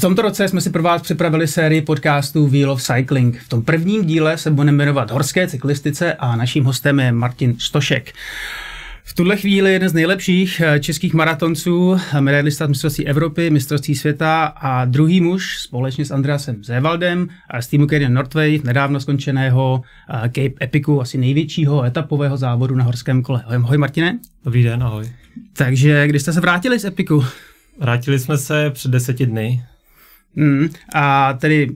v tomto roce jsme si pro vás připravili sérii podcastů Wheel of Cycling. V tom prvním díle se budeme jmenovat horské cyklistice a naším hostem je Martin Stošek. V tuhle chvíli jeden z nejlepších eh, českých maratonců, eh, medailista mistrovství Evropy, mistrovství světa a druhý muž společně s Andreasem Zévaldem z týmu Canyon Northway nedávno skončeného eh, Cape Epicu, asi největšího etapového závodu na horském kole. Ahoj Martine. Dobrý den, ahoj. Takže když jste se vrátili z Epiku? Vrátili jsme se před deseti dny Mm, a tedy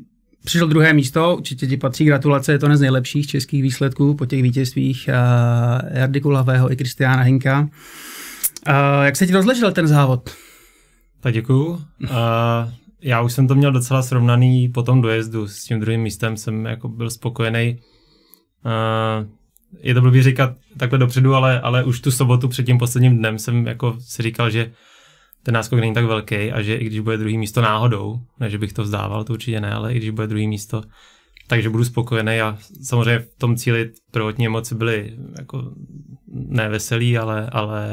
Přišlo druhé místo, určitě ti patří gratulace, je to jeden z nejlepších českých výsledků po těch vítězstvích uh, Jardy Kulavého i Kristiána Hinka. Uh, jak se ti rozležel ten závod? Tak děkuju. Uh, já už jsem to měl docela srovnaný po tom dojezdu. S tím druhým místem jsem jako byl spokojený. Uh, je to blbý říkat takhle dopředu, ale, ale už tu sobotu před tím posledním dnem jsem jako si říkal, že ten náskok není tak velký a že i když bude druhý místo náhodou, ne, že bych to vzdával, to určitě ne, ale i když bude druhý místo, takže budu spokojený a samozřejmě v tom cíli prvotní emoce byly jako neveselý, ale, ale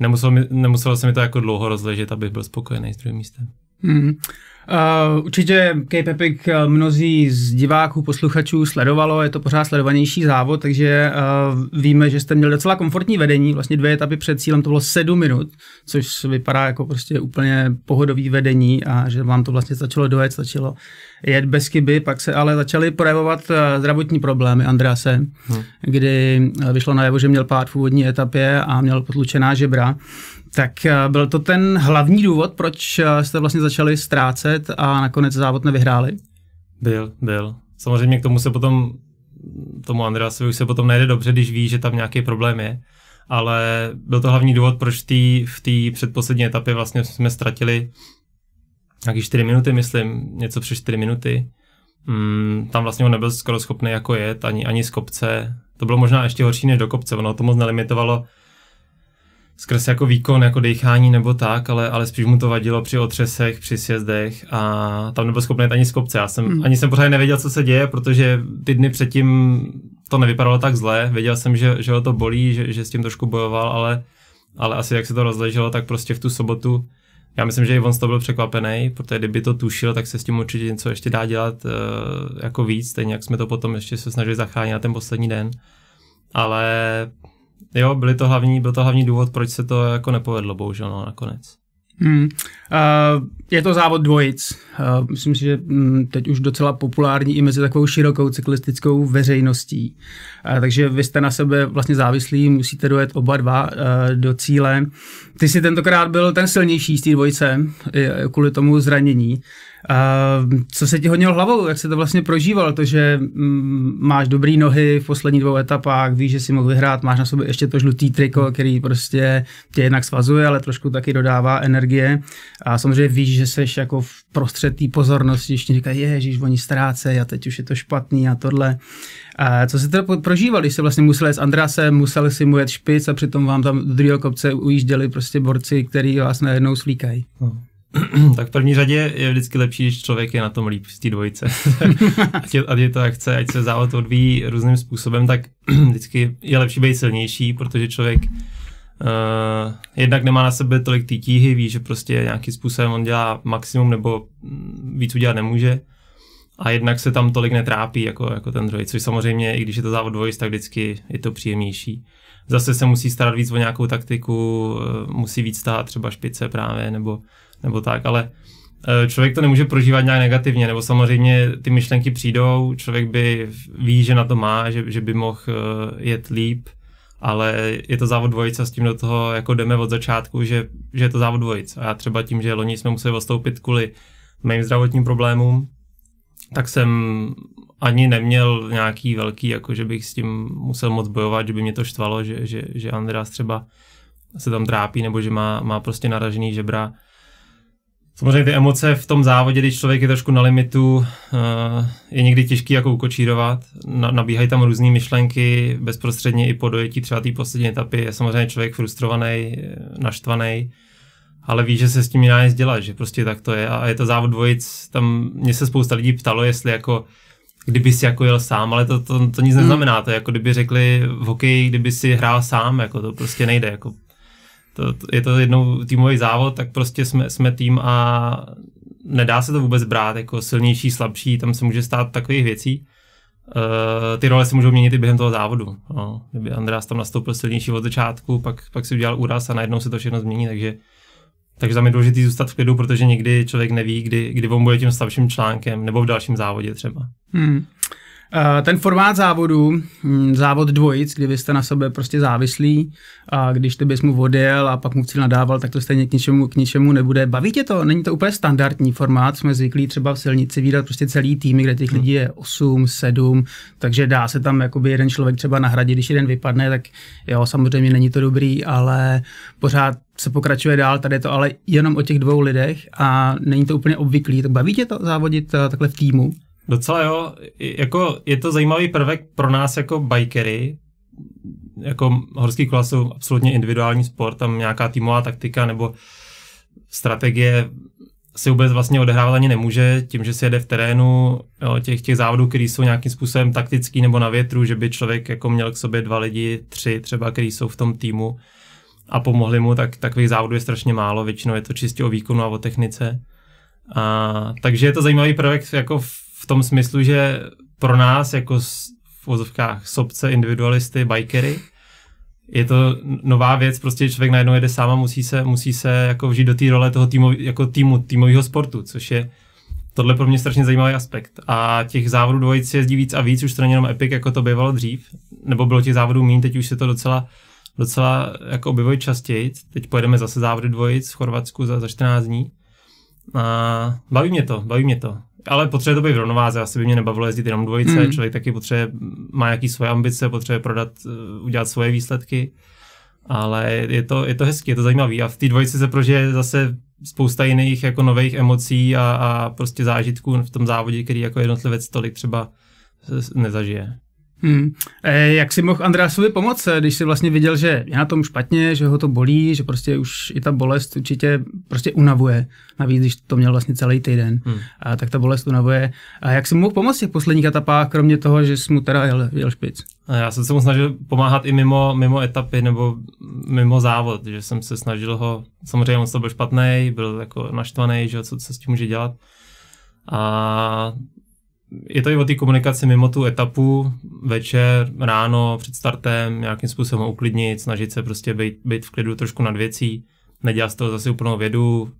nemuselo, mi, nemuselo se mi to jako dlouho rozležet, abych byl spokojený s druhým místem. Hmm. Uh, určitě k Epic eh, mnozí z diváků, posluchačů sledovalo, je to pořád sledovanější závod, takže uh, víme, že jste měl docela komfortní vedení, vlastně dvě etapy před cílem to bylo sedm minut, což vypadá jako prostě úplně pohodový vedení a že vám to vlastně začalo dojet, stačilo jet bez chyby, pak se ale začaly projevovat zdravotní problémy Andrease, hmm. kdy vyšlo najevo, že měl pád v úvodní etapě a měl potlučená žebra, tak eh, byl to ten hlavní důvod, proč eh, jste vlastně začali ztrácet a nakonec závod nevyhráli? Byl, byl. Samozřejmě k tomu se potom, tomu Andreasovi už se potom nejde dobře, když ví, že tam nějaký problém je. Ale byl to hlavní důvod, proč tý, v té předposlední etapě vlastně jsme ztratili nějaký 4 minuty, myslím, něco přes 4 minuty. Mm, tam vlastně on nebyl skoro schopný jako jet, ani, ani z kopce. To bylo možná ještě horší než do kopce, ono to moc nelimitovalo skrz jako výkon, jako dechání nebo tak, ale, ale spíš mu to vadilo při otřesech, při sjezdech a tam nebyl schopný ani z kopce. Já jsem, hmm. ani jsem pořád nevěděl, co se děje, protože ty dny předtím to nevypadalo tak zle. Věděl jsem, že, že ho to bolí, že, že s tím trošku bojoval, ale, ale asi jak se to rozleželo, tak prostě v tu sobotu já myslím, že i on z toho byl překvapený, protože kdyby to tušil, tak se s tím určitě něco ještě dá dělat uh, jako víc, stejně jak jsme to potom ještě se snažili zachránit na ten poslední den. Ale jo, byly to hlavní, byl to hlavní důvod, proč se to jako nepovedlo, bohužel, no, nakonec. Hmm. Uh, je to závod dvojic. Uh, myslím si, že um, teď už docela populární i mezi takovou širokou cyklistickou veřejností. Uh, takže vy jste na sebe vlastně závislí, musíte dojet oba dva uh, do cíle. Ty jsi tentokrát byl ten silnější z té dvojice e, kvůli tomu zranění. A co se ti honilo hlavou, jak se to vlastně prožíval, to, že mm, máš dobrý nohy v poslední dvou etapách, víš, že si mohl vyhrát, máš na sobě ještě to žlutý triko, který prostě tě jednak svazuje, ale trošku taky dodává energie a samozřejmě víš, že seš jako v prostřed té pozornosti, ještě říkají, ježiš, oni ztrácejí a teď už je to špatný a tohle. A co se to prožíval, když se vlastně musel s Andrasem, musel si mu jet špic a přitom vám tam do druhého kopce ujížděli prostě borci, který vás najednou slíkají. Hmm. No. tak v první řadě je vždycky lepší, když člověk je na tom líp z té dvojice. ať, je, ať je to jak chce, ať se závod odvíjí různým způsobem, tak vždycky je lepší být silnější, protože člověk Uh, jednak nemá na sebe tolik ty tíhy, ví, že prostě nějakým způsobem on dělá maximum nebo víc udělat nemůže. A jednak se tam tolik netrápí jako, jako ten druhý, což samozřejmě, i když je to závod dvojice, tak vždycky je to příjemnější. Zase se musí starat víc o nějakou taktiku, eh, musí víc stát třeba špice právě, nebo nebo tak, ale eh, člověk to nemůže prožívat nějak negativně, nebo samozřejmě ty myšlenky přijdou, člověk by ví, že na to má, že, že by mohl eh, jet líp, ale je to závod dvojice s tím do toho jako jdeme od začátku, že, že je to závod dvojice. A já třeba tím, že loni jsme museli odstoupit kvůli mým zdravotním problémům, tak jsem ani neměl nějaký velký, jako že bych s tím musel moc bojovat, že by mě to štvalo, že, že, že Andreas třeba se tam trápí, nebo že má, má prostě naražený žebra Samozřejmě ty emoce v tom závodě, když člověk je trošku na limitu, eh, je někdy těžký jako ukočírovat. Nabíhají tam různé myšlenky, bezprostředně i po dojetí třeba té poslední etapy je samozřejmě člověk frustrovaný, eh, naštvaný, ale ví, že se s tím jiná nic dělat, že prostě tak to je. A je to závod dvojic, tam mě se spousta lidí ptalo, jestli jako kdyby si jako jel sám, ale to, to, to nic hmm. neznamená, to je jako kdyby řekli v hokeji, kdyby si hrál sám, jako to prostě nejde, jako to, je to jednou týmový závod, tak prostě jsme, jsme tým a nedá se to vůbec brát jako silnější, slabší, tam se může stát takových věcí. E, ty role se můžou měnit i během toho závodu. No. Kdyby András tam nastoupil silnější od začátku, pak, pak si udělal úraz a najednou se to všechno změní, takže takže tam je důležité zůstat v klidu, protože někdy člověk neví, kdy, kdy on bude tím slabším článkem, nebo v dalším závodě třeba. Hmm. Eh, ten formát závodu, hm, závod dvojic, kdy vy jste na sebe prostě závislí a když ty bys mu odjel a pak mu cíl nadával, tak to stejně k ničemu, k ničemu nebude. Baví tě to? Není to úplně standardní formát, jsme zvyklí třeba v silnici výdat prostě celý tým, kde těch hmm. lidí je 8, 7, takže dá se tam jakoby jeden člověk třeba nahradit, když jeden vypadne, tak jo, samozřejmě není to dobrý, ale pořád se pokračuje dál, tady je to ale jenom o těch dvou lidech a není to úplně obvyklý. Tak baví tě to závodit eh, takhle v týmu? Docela jo, jako je to zajímavý prvek pro nás jako bikery, jako horský kola jsou absolutně individuální sport, tam nějaká týmová taktika nebo strategie se vůbec vlastně odehrávat ani nemůže, tím, že se jede v terénu jo, těch, těch závodů, které jsou nějakým způsobem taktický nebo na větru, že by člověk jako měl k sobě dva lidi, tři třeba, kteří jsou v tom týmu a pomohli mu, tak takových závodů je strašně málo, většinou je to čistě o výkonu a o technice. A, takže je to zajímavý projekt jako v v tom smyslu, že pro nás jako v vozovkách sobce, individualisty, bikery, je to nová věc, prostě člověk najednou jede sám a musí se, musí se jako vžít do té role toho týmo, jako týmu, týmového sportu, což je tohle pro mě strašně zajímavý aspekt. A těch závodů dvojic jezdí víc a víc, už to není jenom epic, jako to bývalo dřív, nebo bylo těch závodů méně, teď už se to docela, docela jako objevuje častěji. Teď pojedeme zase závody dvojic v Chorvatsku za, za 14 dní. A baví mě to, baví mě to ale potřebuje to být v rovnováze, asi by mě nebavilo jezdit jenom dvojice, mm. člověk taky potřebuje, má nějaký svoje ambice, potřebuje prodat, eh, udělat svoje výsledky, ale je to, je to hezký, je to zajímavý a v té dvojici se prožije zase spousta jiných jako nových emocí a, a prostě zážitků v tom závodě, který jako jednotlivec tolik třeba eh, nezažije. Hmm. E, jak si mohl Andrásovi pomoct, e, když si vlastně viděl, že je na tom špatně, že ho to bolí, že prostě už i ta bolest určitě prostě unavuje. Navíc, když to měl vlastně celý týden, hmm. a, tak ta bolest unavuje. A jak si mohl pomoct těch posledních etapách, kromě toho, že jsi mu teda jel, jel špic? A já jsem se mu snažil pomáhat i mimo, mimo etapy nebo mimo závod, že jsem se snažil ho, samozřejmě on to byl špatný, byl jako naštvaný, že co se s tím může dělat. A je to i o té komunikaci mimo tu etapu, večer, ráno, před startem, nějakým způsobem uklidnit, snažit se prostě být, být v klidu trošku nad věcí, nedělat z toho zase úplnou vědu,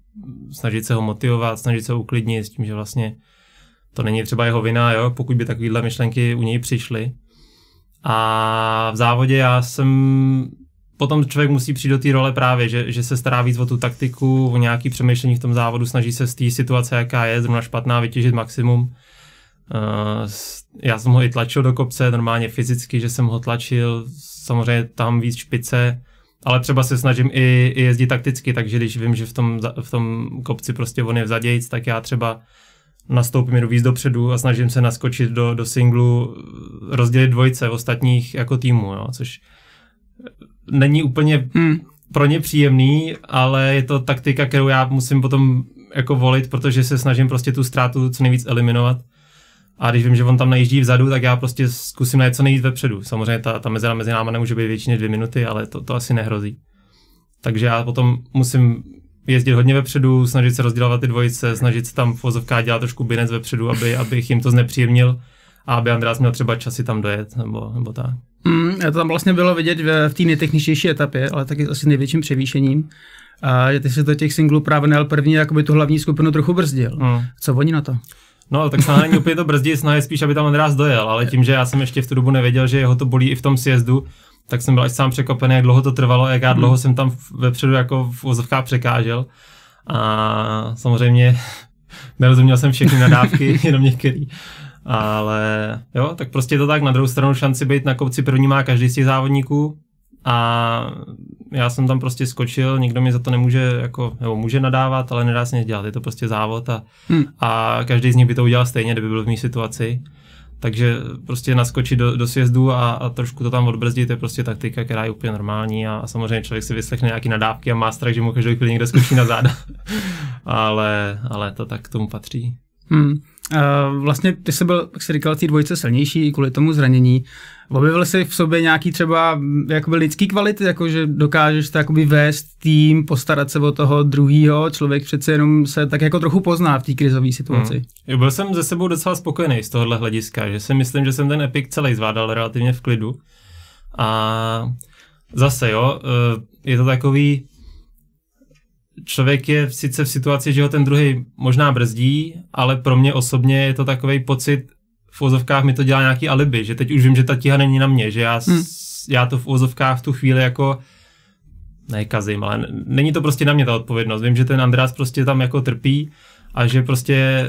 snažit se ho motivovat, snažit se ho uklidnit s tím, že vlastně to není třeba jeho vina, jo, pokud by takovéhle myšlenky u něj přišly. A v závodě já jsem potom člověk musí přijít do té role právě, že, že se stará víc o tu taktiku, o nějaký přemýšlení v tom závodu, snaží se z té situace, jaká je, zrovna špatná, vytěžit maximum Eh, já jsem ho i tlačil do kopce, normálně fyzicky, že jsem ho tlačil, samozřejmě tam víc špice, ale třeba se snažím i, i jezdit takticky, takže když vím, že v tom, v tom kopci prostě on je v tak já třeba nastoupím jdu víc dopředu a snažím se naskočit do, do singlu, eh, rozdělit dvojce ostatních jako týmu, jo, což eh, není úplně hmm. pro ně příjemný, ale je to taktika, kterou já musím potom jako volit, protože se snažím prostě tu ztrátu co nejvíc eliminovat a když vím, že on tam najíždí vzadu, tak já prostě zkusím najít co nejít vepředu. Samozřejmě ta, ta mezera mezi náma nemůže být větší než dvě minuty, ale to, to asi nehrozí. Takže já potom musím jezdit hodně vepředu, snažit se rozdělovat ty dvojice, snažit se tam v vozovkách dělat trošku binec vepředu, aby, abych jim to znepříjemnil a aby András měl třeba časy tam dojet nebo, nebo tak. Mm, to tam vlastně bylo vidět v, v té nejtechničtější etapě, ale taky asi největším převýšením, a, že ty si do těch singlů právě nejel první, jakoby tu hlavní skupinu trochu brzdil. Mm. Co oni na to? No ale tak snad opět úplně to brzdí, snad je spíš, aby tam András dojel, ale tím, že já jsem ještě v tu dobu nevěděl, že jeho to bolí i v tom sjezdu, tak jsem byl až sám překvapený, jak dlouho to trvalo, jak já hmm. dlouho hmm. jsem tam vepředu jako v ozovkách překážel. A samozřejmě nerozuměl jsem všechny nadávky, jenom některý. Ale jo, tak prostě je to tak. Na druhou stranu šanci být na kopci první má každý z těch závodníků a já jsem tam prostě skočil, nikdo mi za to nemůže, jako, nebo může nadávat, ale nedá se nic dělat, je to prostě závod a, hmm. a každý z nich by to udělal stejně, kdyby byl v mý situaci. Takže prostě naskočit do, do sjezdu a, a trošku to tam odbrzdit je prostě taktika, která je úplně normální a, a samozřejmě člověk si vyslechne nějaký nadávky a má strach, že mu každou chvíli někdo skočí na záda. ale, ale to tak k tomu patří. Hmm. Eh, vlastně ty jsi byl, jak jsi říkal, ty dvojice silnější kvůli tomu zranění. Objevil jsi v sobě nějaký třeba mm, jakoby lidský kvality, jako že dokážeš to jakoby vést tým, postarat se o toho druhého, člověk přece jenom se tak jako trochu pozná v té krizové situaci. Hmm. Byl jsem ze sebou docela spokojený z tohohle hlediska, že si myslím, že jsem ten epik celý zvládal relativně v klidu. A zase jo, eh, je to takový člověk je sice v situaci, že ho ten druhý možná brzdí, ale pro mě osobně je to takový pocit, v úzovkách mi to dělá nějaký alibi, že teď už vím, že ta tíha není na mě, že já, hmm. já to v úzovkách v tu chvíli jako nekazím, ale není to prostě na mě ta odpovědnost. Vím, že ten András prostě tam jako trpí a že prostě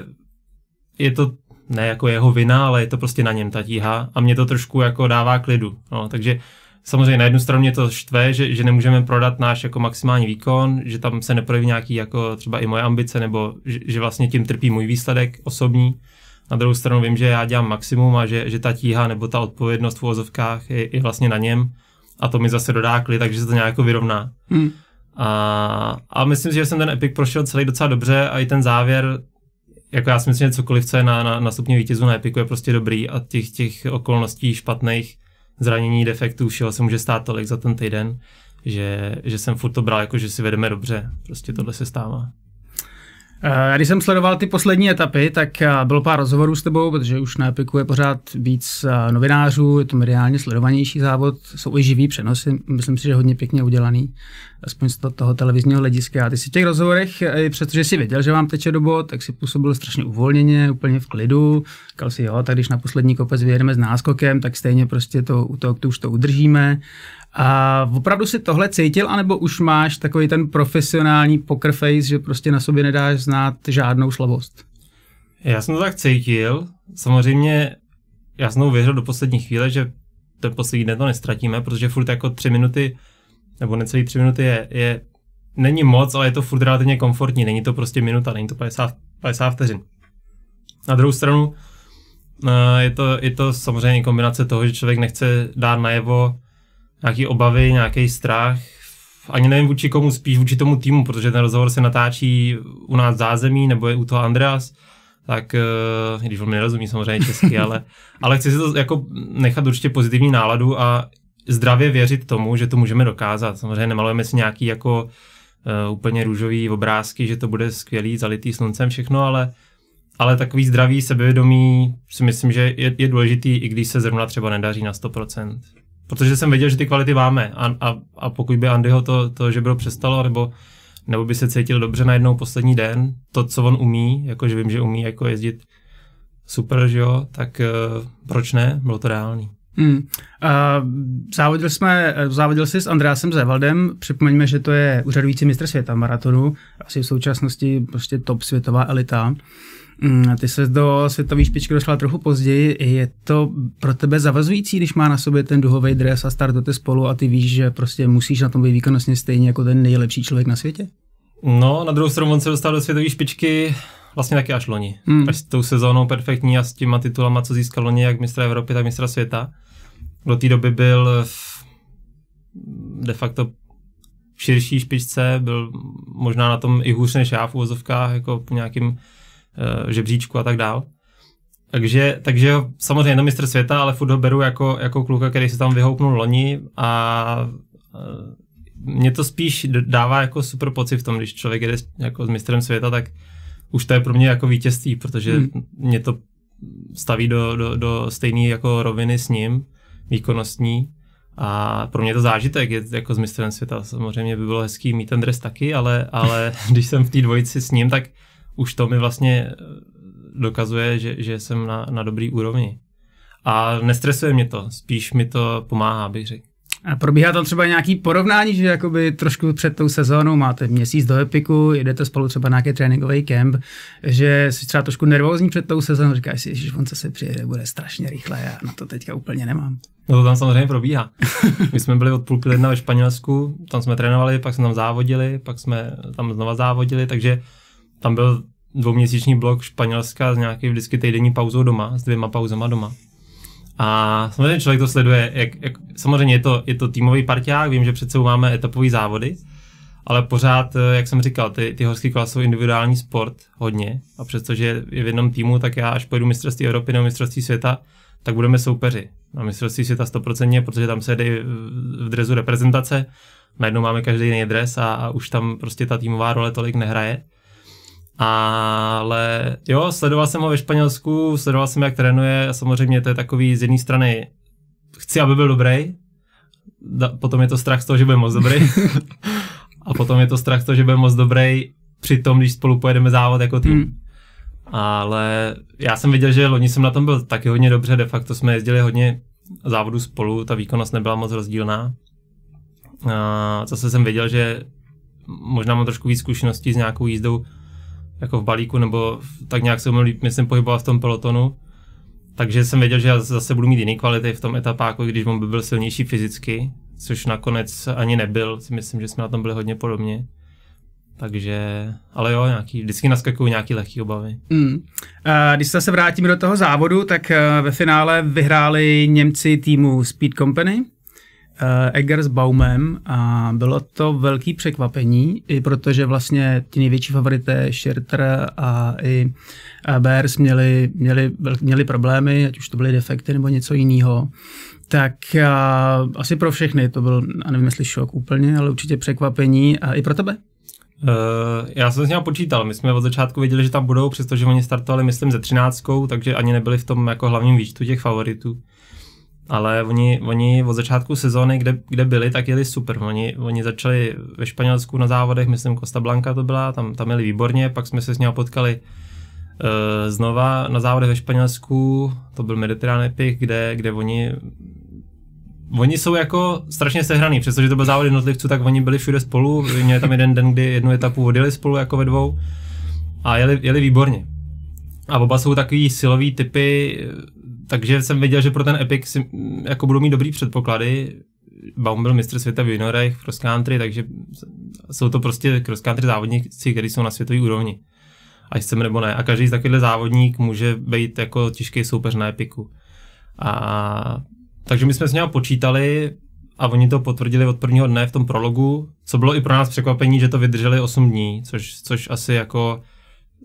je to ne jako jeho vina, ale je to prostě na něm ta tíha a mě to trošku jako dává klidu. No, takže samozřejmě na jednu stranu mě to štve, že, že nemůžeme prodat náš jako maximální výkon, že tam se neprojeví nějaký jako třeba i moje ambice, nebo že, že vlastně tím trpí můj výsledek osobní. Na druhou stranu vím, že já dělám maximum a že, že ta tíha nebo ta odpovědnost v uvozovkách je, je vlastně na něm a to mi zase dodá klid, takže se to nějak jako vyrovná. Hmm. A, a myslím si, že jsem ten Epic prošel celý docela dobře a i ten závěr, jako já si myslím, že cokoliv, co je na, na, na stupně vítězů na Epiku je prostě dobrý a těch, těch okolností špatných zranění, defektů, všeho se může stát tolik za ten týden, že, že jsem furt to bral jako, že si vedeme dobře. Prostě tohle se stává. Eh, já když jsem sledoval ty poslední etapy, tak eh, bylo pár rozhovorů s tebou, protože už na Epiku je pořád víc eh, novinářů, je to mediálně sledovanější závod, jsou i živý přenosy, myslím si, že hodně pěkně udělaný, aspoň z toho televizního hlediska. A ty si v těch rozhovorech, přestože jsi věděl, že vám teče do bod, tak si působil strašně uvolněně, úplně v klidu. Říkal si, jo, tak když na poslední kopec vyjedeme s náskokem, tak stejně prostě to, u toho, to už to udržíme. A opravdu si tohle cítil, anebo už máš takový ten profesionální poker face, že prostě na sobě nedáš znát žádnou slabost? Já jsem to tak cítil. Samozřejmě já jsem věřil do poslední chvíle, že ten poslední den to nestratíme, protože furt jako tři minuty, nebo necelý tři minuty je, je není moc, ale je to furt relativně komfortní. Není to prostě minuta, není to 50, 50 vteřin. Na druhou stranu eh, je to, je to samozřejmě kombinace toho, že člověk nechce dát najevo, nějaké obavy, nějaký strach, ani nevím vůči komu, spíš vůči tomu týmu, protože ten rozhovor se natáčí u nás v zázemí, nebo je u toho Andreas, tak eh, i když on nerozumí samozřejmě česky, ale, ale chci si to jako nechat určitě pozitivní náladu a zdravě věřit tomu, že to můžeme dokázat. Samozřejmě nemalujeme si nějaký jako uh, úplně růžový obrázky, že to bude skvělý, zalitý sluncem všechno, ale, ale takový zdravý sebevědomí si myslím, že je, je důležitý, i když se zrovna třeba nedaří na protože jsem věděl, že ty kvality máme a, a, a pokud by Andyho to, to že bylo přestalo, nebo nebo by se cítil dobře najednou poslední den, to, co on umí, jakože vím, že umí jako jezdit super, že jo, tak uh, proč ne, bylo to reálný. Hmm. Uh, závodil, jsme, závodil jsi s Andreasem Zevaldem, připomeňme, že to je úřadující mistr světa maratonu, asi v současnosti prostě top světová elita. Mm, ty se do světové špičky došla trochu později. Je to pro tebe zavazující, když má na sobě ten duhový dres a startujete spolu a ty víš, že prostě musíš na tom být výkonnostně stejně jako ten nejlepší člověk na světě? No, na druhou stranu on se dostal do světové špičky vlastně taky až loni. Hmm. Až s tou sezónou perfektní a s těma titulama, co získal loni, jak mistra Evropy, tak mistra světa. Do té doby byl v de facto v širší špičce, byl možná na tom i hůř než já v úvozovkách, jako po nějakým Eh, žebříčku a tak dál. Takže, takže samozřejmě na mistr světa, ale furt ho beru jako, jako kluka, který se tam vyhoupnul loni a eh, mě to spíš dává jako super pocit v tom, když člověk jede jako s mistrem světa, tak už to je pro mě jako vítězství, protože hmm. mě to staví do, do, do stejné jako roviny s ním, výkonnostní. A pro mě to zážitek je jako s mistrem světa. Samozřejmě by bylo hezký mít ten dres taky, ale, ale když jsem v té dvojici s ním, tak už to mi vlastně eh, dokazuje, že, že jsem na, na dobrý úrovni. A nestresuje mě to, spíš mi to pomáhá, bych řekl. A probíhá tam třeba nějaký porovnání, že jakoby trošku před tou sezónou máte měsíc do epiku, jdete spolu třeba na nějaký tréninkový kemp, že jsi třeba trošku nervózní před tou sezónou, říkáš si, že on se přijede, bude strašně rychle, já na to teďka úplně nemám. No to tam samozřejmě probíhá. My jsme byli od půlky ledna ve Španělsku, tam jsme trénovali, pak jsme tam závodili, pak jsme tam znova závodili, takže tam byl dvouměsíční blok Španělska s nějaký vždycky týdenní pauzou doma, s dvěma pauzama doma. A samozřejmě člověk to sleduje, jak, jak, samozřejmě je to, je to týmový parťák, vím, že před sebou máme etapové závody, ale pořád, eh, jak jsem říkal, ty, ty horské kola jsou individuální sport hodně a přestože je v jednom týmu, tak já až pojedu mistrovství Evropy nebo mistrovství světa, tak budeme soupeři. Na mistrovství světa 100%, protože tam se jde v drezu reprezentace, najednou máme každý jiný dres a, a už tam prostě ta týmová role tolik nehraje. Ale jo, sledoval jsem ho ve Španělsku, sledoval jsem, jak trénuje. Samozřejmě to je takový z jedné strany, chci, aby byl dobrý, da, potom je to strach z toho, že bude moc dobrý. a potom je to strach z toho, že bude moc dobrý při tom, když spolu pojedeme závod jako tým. Hmm. Ale já jsem viděl, že loni jsem na tom byl taky hodně dobře, de facto jsme jezdili hodně závodu spolu, ta výkonnost nebyla moc rozdílná. A zase jsem věděl, že možná mám trošku víc zkušeností s nějakou jízdou jako v balíku, nebo tak nějak se umím, myslím, pohyboval v tom pelotonu. Takže jsem věděl, že já zase budu mít jiný kvality v tom etapáku, když on by byl silnější fyzicky, což nakonec ani nebyl, si myslím, že jsme na tom byli hodně podobně. Takže, ale jo, nějaký, vždycky naskakují nějaké lehké obavy. Mm. Když se vrátíme do toho závodu, tak eh, ve finále vyhráli Němci týmu Speed Company, Eh, s Baumem a bylo to velký překvapení, i protože vlastně ti největší favorité Schirter a i Bears měli, měli, měli problémy, ať už to byly defekty nebo něco jiného. Tak uh, asi pro všechny to byl, a nevím jestli šok úplně, ale určitě překvapení a i pro tebe. Uh, já jsem s ním počítal. My jsme od začátku věděli, že tam budou, přestože oni startovali, myslím, ze 13, takže ani nebyli v tom jako hlavním výčtu těch favoritů ale oni, oni od začátku sezóny, kde, kde byli, tak jeli super. Oni, oni začali ve Španělsku na závodech, myslím Costa Blanca to byla, tam, tam jeli výborně, pak jsme se s ním potkali uh, znova na závodech ve Španělsku, to byl Mediterrán Epic, kde, kde oni Oni jsou jako strašně sehraný, přestože to byl závod jednotlivců, tak oni byli všude spolu, měli tam jeden den, kdy jednu etapu odjeli spolu jako ve dvou a jeli, jeli výborně. A oba jsou takový silový typy, takže jsem věděl, že pro ten Epic si, mm, jako budou mít dobrý předpoklady. Baum byl mistr světa v juniorech, cross country, takže jsou to prostě cross country závodníci, kteří jsou na světové úrovni. Ať chceme nebo ne. A každý z takovýhle závodník může být jako těžký soupeř na Epiku. A, takže my jsme s ním počítali a oni to potvrdili od prvního dne v tom prologu, co bylo i pro nás překvapení, že to vydrželi 8 dní, což, což asi jako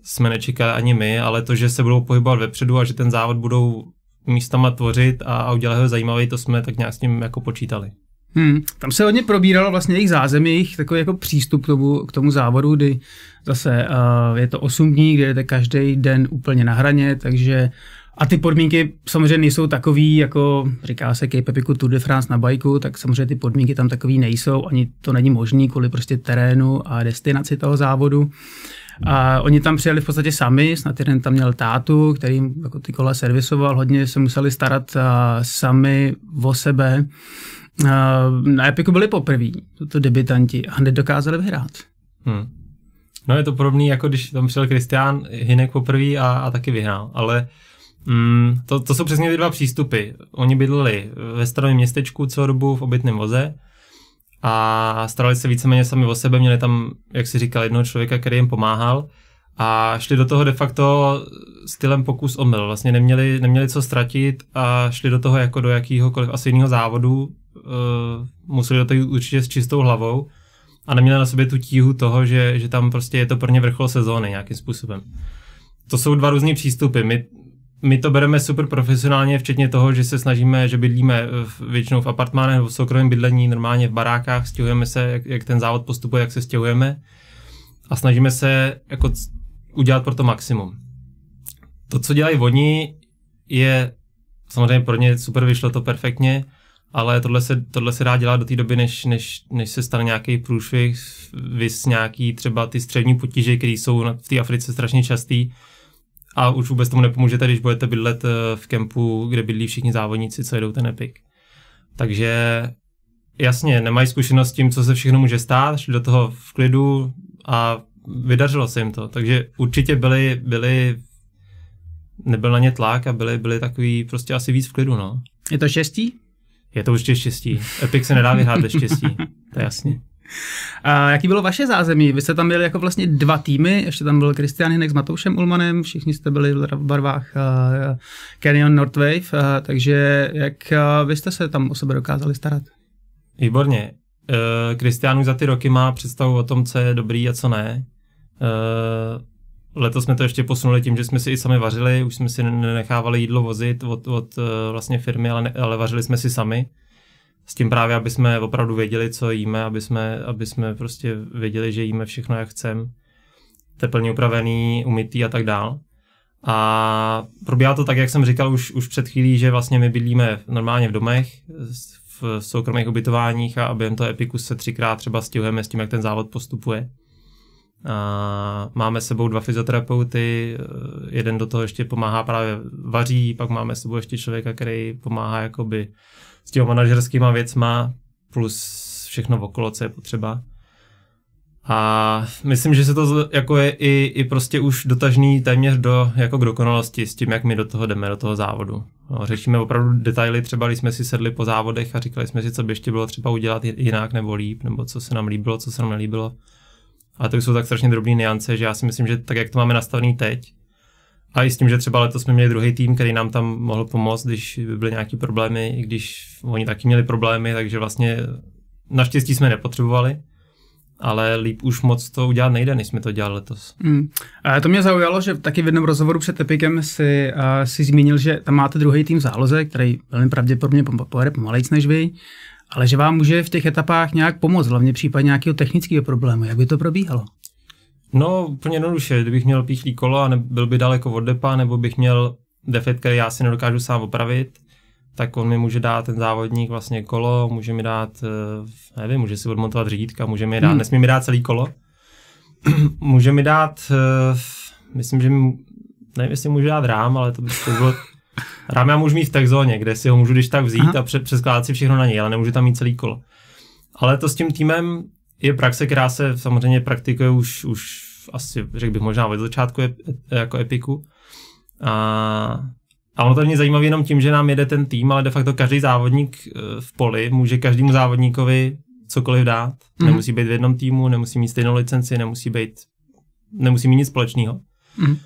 jsme nečekali ani my, ale to, že se budou pohybovat vepředu a že ten závod budou místama tvořit a, a udělat ho zajímavý, to jsme tak nějak s tím jako počítali. Hmm. Tam se hodně probíralo vlastně jejich zázemí, jejich takový jako přístup k tomu, k tomu závodu, kdy zase uh, je to 8 dní, kde jdete každý den úplně na hraně, takže a ty podmínky samozřejmě nejsou takový, jako říká se Cape Epicu Tour de France na bajku, tak samozřejmě ty podmínky tam takový nejsou, ani to není možné kvůli prostě terénu a destinaci toho závodu. A oni tam přijeli v podstatě sami, snad jeden tam měl tátu, který jim jako ty kola servisoval, hodně se museli starat a, sami o sebe. A, na Epiku byli poprví, to debitanti, a dokázali vyhrát. Hmm. No je to podobný, jako když tam přijel Kristián Hinek poprvé a, a taky vyhrál, ale mm, to, to jsou přesně ty dva přístupy. Oni bydleli ve starém městečku celou dobu v obytném voze, a starali se víceméně sami o sebe, měli tam, jak si říkal, jednoho člověka, který jim pomáhal a šli do toho de facto stylem pokus omyl. Vlastně neměli, neměli co ztratit a šli do toho jako do jakýhokoliv asi jiného závodu, uh, museli do toho určitě s čistou hlavou a neměli na sobě tu tíhu toho, že, že tam prostě je to pro ně vrchol sezóny nějakým způsobem. To jsou dva různý přístupy. My my to bereme super profesionálně, včetně toho, že se snažíme, že bydlíme většinou v apartmánech nebo v soukromém bydlení, normálně v barákách, stěhujeme se, jak, jak ten závod postupuje, jak se stěhujeme a snažíme se jako udělat pro to maximum. To, co dělají oni, je samozřejmě pro ně super, vyšlo to perfektně, ale tohle se, tohle se dá dělat do té doby, než, než, než se stane nějaký průšvih, vys nějaký třeba ty střevní potíže, které jsou v té Africe strašně časté. A už vůbec tomu nepomůžete, když budete bydlet eh, v kempu, kde bydlí všichni závodníci, co jedou ten Epic. Takže jasně, nemají zkušenost s tím, co se všechno může stát, šli do toho v klidu a vydařilo se jim to. Takže určitě byli, byli nebyl na ně tlak a byli, byli takový prostě asi víc v klidu, no. Je to štěstí? Je to určitě štěstí. Epic se nedá vyhrát bez štěstí, to je jasně. A jaký bylo vaše zázemí? Vy jste tam byli jako vlastně dva týmy, ještě tam byl Kristian Hinek s Matoušem Ulmanem, všichni jste byli v barvách uh, Canyon Northwave, uh, takže jak uh, vy jste se tam o sebe dokázali starat? Výborně. Kristián e, uh, už za ty roky má představu o tom, co je dobrý a co ne. Uh, letos jsme to ještě posunuli tím, že jsme si i sami vařili, už jsme si nenechávali jídlo vozit od, od uh, vlastně firmy, ale, ne, ale vařili jsme si sami. Uh, s tím právě, aby jsme opravdu věděli, co jíme, aby jsme, aby jsme prostě věděli, že jíme všechno, jak chceme, teplně upravený, umytý a tak dál. A probíhá to tak, jak jsem říkal už, už před chvílí, že vlastně my bydlíme normálně v domech, v soukromých ubytováních a během toho epiku se třikrát třeba stihujeme s tím, jak ten závod postupuje. A máme sebou dva fyzioterapeuty, jeden do toho ještě pomáhá právě vaří, pak máme sebou ještě člověka, který pomáhá jakoby s těma manažerskýma věcma plus všechno v okolo, co je potřeba. A myslím, že se to jako je i, i prostě už dotažný téměř do, jako k dokonalosti s tím, jak my do toho jdeme, do toho závodu. No, řešíme opravdu detaily, třeba když jsme si sedli po závodech a říkali jsme si, co by ještě bylo třeba udělat jinak nebo líp, nebo co se nám líbilo, co se nám nelíbilo. A to jsou tak strašně drobné niance, že já si myslím, že tak, jak to máme nastavený teď, a i s tím, že třeba letos jsme měli druhý tým, který nám tam mohl pomoct, když byly nějaké problémy, i když oni taky měli problémy, takže vlastně naštěstí jsme nepotřebovali, ale líp už moc to udělat nejde, než jsme to dělali letos. Mm. A to mě zaujalo, že taky v jednom rozhovoru před Epikem si, uh, si zmínil, že tam máte druhý tým v záloze, který velmi pravděpodobně pojede pomalejc než vy, ale že vám může v těch etapách nějak pomoct, hlavně případně nějakého technického problému. Jak by to probíhalo? No, úplně jednoduše, kdybych měl píchlý kolo a byl by daleko od depa, nebo bych měl defekt, který já si nedokážu sám opravit, tak on mi může dát ten závodník vlastně kolo, může mi dát, eh, nevím, může si odmontovat řídítka, může mi dát, hmm. nesmí mi dát celý kolo, může mi dát, eh, myslím, že mi, nevím, jestli může dát rám, ale to by to bylo, rám já můžu mít v takzóně, kde si ho můžu když tak vzít Aha. a přeskládat si všechno na něj, ale nemůžu tam mít celý kolo. Ale to s tím týmem, je praxe, která se samozřejmě praktikuje už, už asi, řekl bych, možná od začátku jako epiku. A, a ono to mě zajímavé jenom tím, že nám jede ten tým, ale de facto každý závodník eh, v poli může každému závodníkovi cokoliv dát. Mm-hmm. Nemusí být v jednom týmu, nemusí mít stejnou licenci, nemusí být, nemusí mít nic společného. Mm-hmm.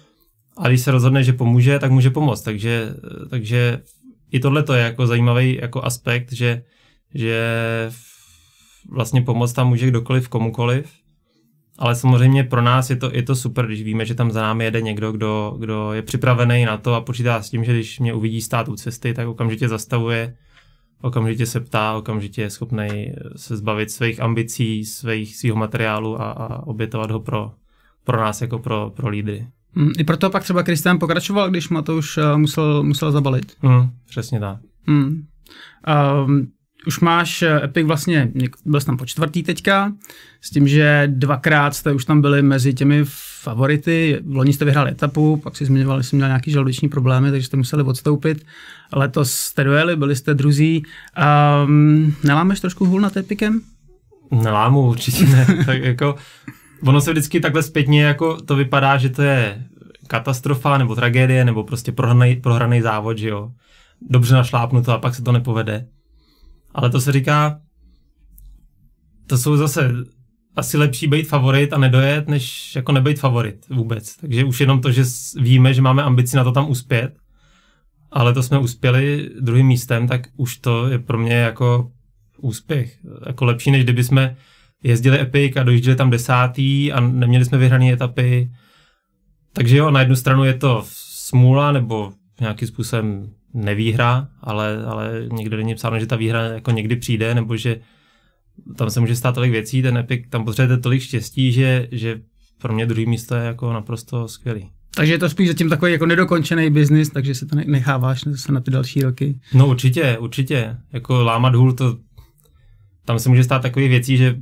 A když se rozhodne, že pomůže, tak může pomoct. Takže, eh, takže i tohle to je jako zajímavý jako aspekt, že, že v vlastně pomoct tam může kdokoliv, komukoliv. Ale samozřejmě pro nás je to, je to super, když víme, že tam za námi jede někdo, kdo, kdo je připravený na to a počítá s tím, že když mě uvidí stát u cesty, tak okamžitě zastavuje, okamžitě se ptá, okamžitě je schopný eh, se zbavit svých ambicí, svých, svého materiálu a, a obětovat ho pro, pro nás jako pro, pro lídry. Mm, I proto pak třeba Kristán pokračoval, když Matouš eh, musel, musel zabalit. Mm, přesně tak. Mm. Um, už máš eh, Epic vlastně, byl jsi tam po čtvrtý teďka, s tím, že dvakrát jste už tam byli mezi těmi favority, v loni jste vyhráli etapu, pak si zmiňoval, že jsi měl nějaký žaludeční problémy, takže jste museli odstoupit, letos jste dojeli, byli jste druzí. Um, nelámeš trošku hůl nad Epicem? Nelámu, určitě ne. tak jako, ono se vždycky takhle zpětně jako to vypadá, že to je katastrofa nebo tragédie nebo prostě prohraný, prohraný závod, že jo dobře to a pak se to nepovede. Ale to se říká, to jsou zase asi lepší být favorit a nedojet, než jako nebejt favorit vůbec. Takže už jenom to, že víme, že máme ambici na to tam uspět, ale to jsme uspěli druhým místem, tak už to je pro mě jako úspěch. Jako lepší, než kdyby jsme jezdili Epic a dojížděli tam desátý a neměli jsme vyhrané etapy. Takže jo, na jednu stranu je to smůla nebo nějakým způsobem nevýhra, ale, ale někde není psáno, že ta výhra jako někdy přijde, nebo že tam se může stát tolik věcí, ten Epic, tam potřebujete tolik štěstí, že, že pro mě druhý místo je jako naprosto skvělý. Takže je to spíš zatím takový jako nedokončený biznis, takže se to necháváš se na ty další roky. No určitě, určitě. Jako lámat hůl to, tam se může stát takový věcí, že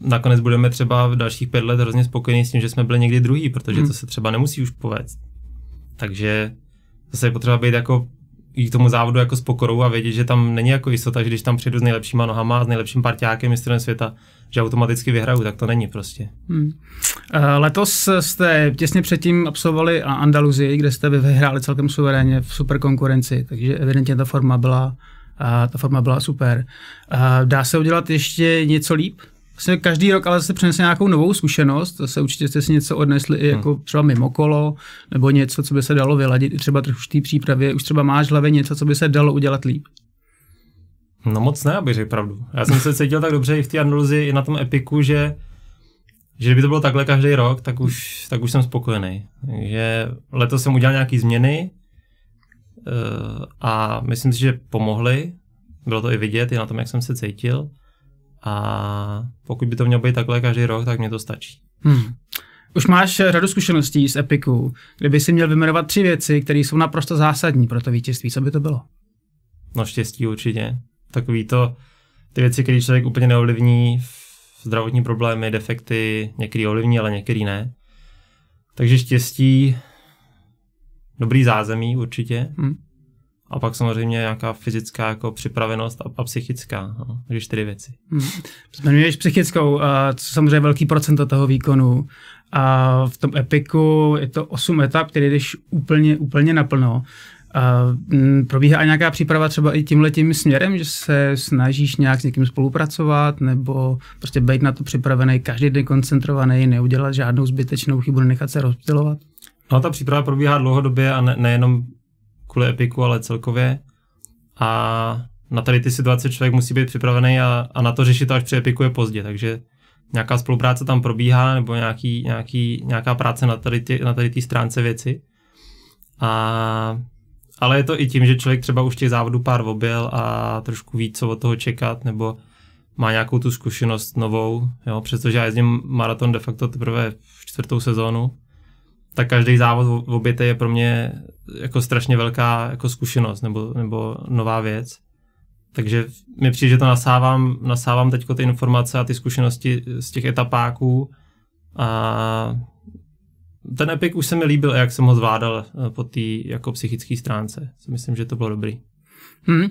nakonec budeme třeba v dalších pět let hrozně spokojení s tím, že jsme byli někdy druhý, protože hmm. to se třeba nemusí už povést. Takže zase je potřeba být jako i k tomu závodu jako s pokorou a vědět, že tam není jako jistota, že když tam přijdu s nejlepšíma nohama, s nejlepším partiákem mistrem světa, že automaticky vyhraju, tak to není prostě. Hmm. Eh, letos jste těsně předtím absolvovali Andaluzii, kde jste vyhráli celkem suverénně v super konkurenci, takže evidentně ta forma byla, eh, ta forma byla super. Eh, dá se udělat ještě něco líp? vlastně každý rok ale se přinese nějakou novou zkušenost, zase určitě jste si něco odnesli i hmm. jako hmm. třeba mimo kolo, nebo něco, co by se dalo vyladit, i třeba trochu v té přípravě, už třeba máš hlavě něco, co by se dalo udělat líp. No moc ne, abych řekl pravdu. Já jsem se cítil tak dobře i v té Andaluzi, i na tom epiku, že že by to bylo takhle každý rok, tak už, tak už jsem spokojený. Takže letos jsem udělal nějaké změny uh, a myslím si, že pomohly. Bylo to i vidět, i na tom, jak jsem se cítil. A pokud by to mělo být takhle každý rok, tak mě to stačí. Hmm. Už máš řadu zkušeností z Epiku. Kdyby si měl vymerovat tři věci, které jsou naprosto zásadní pro to vítězství, co by to bylo? No štěstí určitě. Takový to, ty věci, které člověk úplně neovlivní, zdravotní problémy, defekty, některý ovlivní, ale některý ne. Takže štěstí, dobrý zázemí určitě. Hmm. A pak samozřejmě nějaká fyzická jako připravenost a, a psychická, no, takže čtyři věci. Hmm. Zmenuješ psychickou, a co samozřejmě velký procento toho výkonu. A v tom epiku je to osm etap, který jdeš úplně, úplně naplno. A mm, probíhá a nějaká příprava třeba i tímhletím směrem, že se snažíš nějak s někým spolupracovat nebo prostě být na to připravený, každý den koncentrovaný, neudělat žádnou zbytečnou chybu, nechat se rozptilovat? No ta příprava probíhá dlouhodobě a ne, nejenom kvůli Epiku, ale celkově. A na tady ty situace člověk musí být připravený a, a na to řešit to až při Epiku je pozdě, takže nějaká spolupráce tam probíhá nebo nějaký, nějaký, nějaká práce na tady, tě, na tady té stránce věci. A, ale je to i tím, že člověk třeba už těch závodů pár objel a trošku ví, co od toho čekat, nebo má nějakou tu zkušenost novou, jo, přestože já jezdím maraton de facto teprve v čtvrtou sezónu, tak každý závod v oběte je pro mě jako strašně velká jako zkušenost nebo, nebo nová věc. Takže mi přijde, že to nasávám, nasávám teď ty informace a ty zkušenosti z těch etapáků a ten epik už se mi líbil, jak jsem ho zvládal eh, po té jako psychické stránce. Myslím, že to bylo dobrý. Hmm. Uh,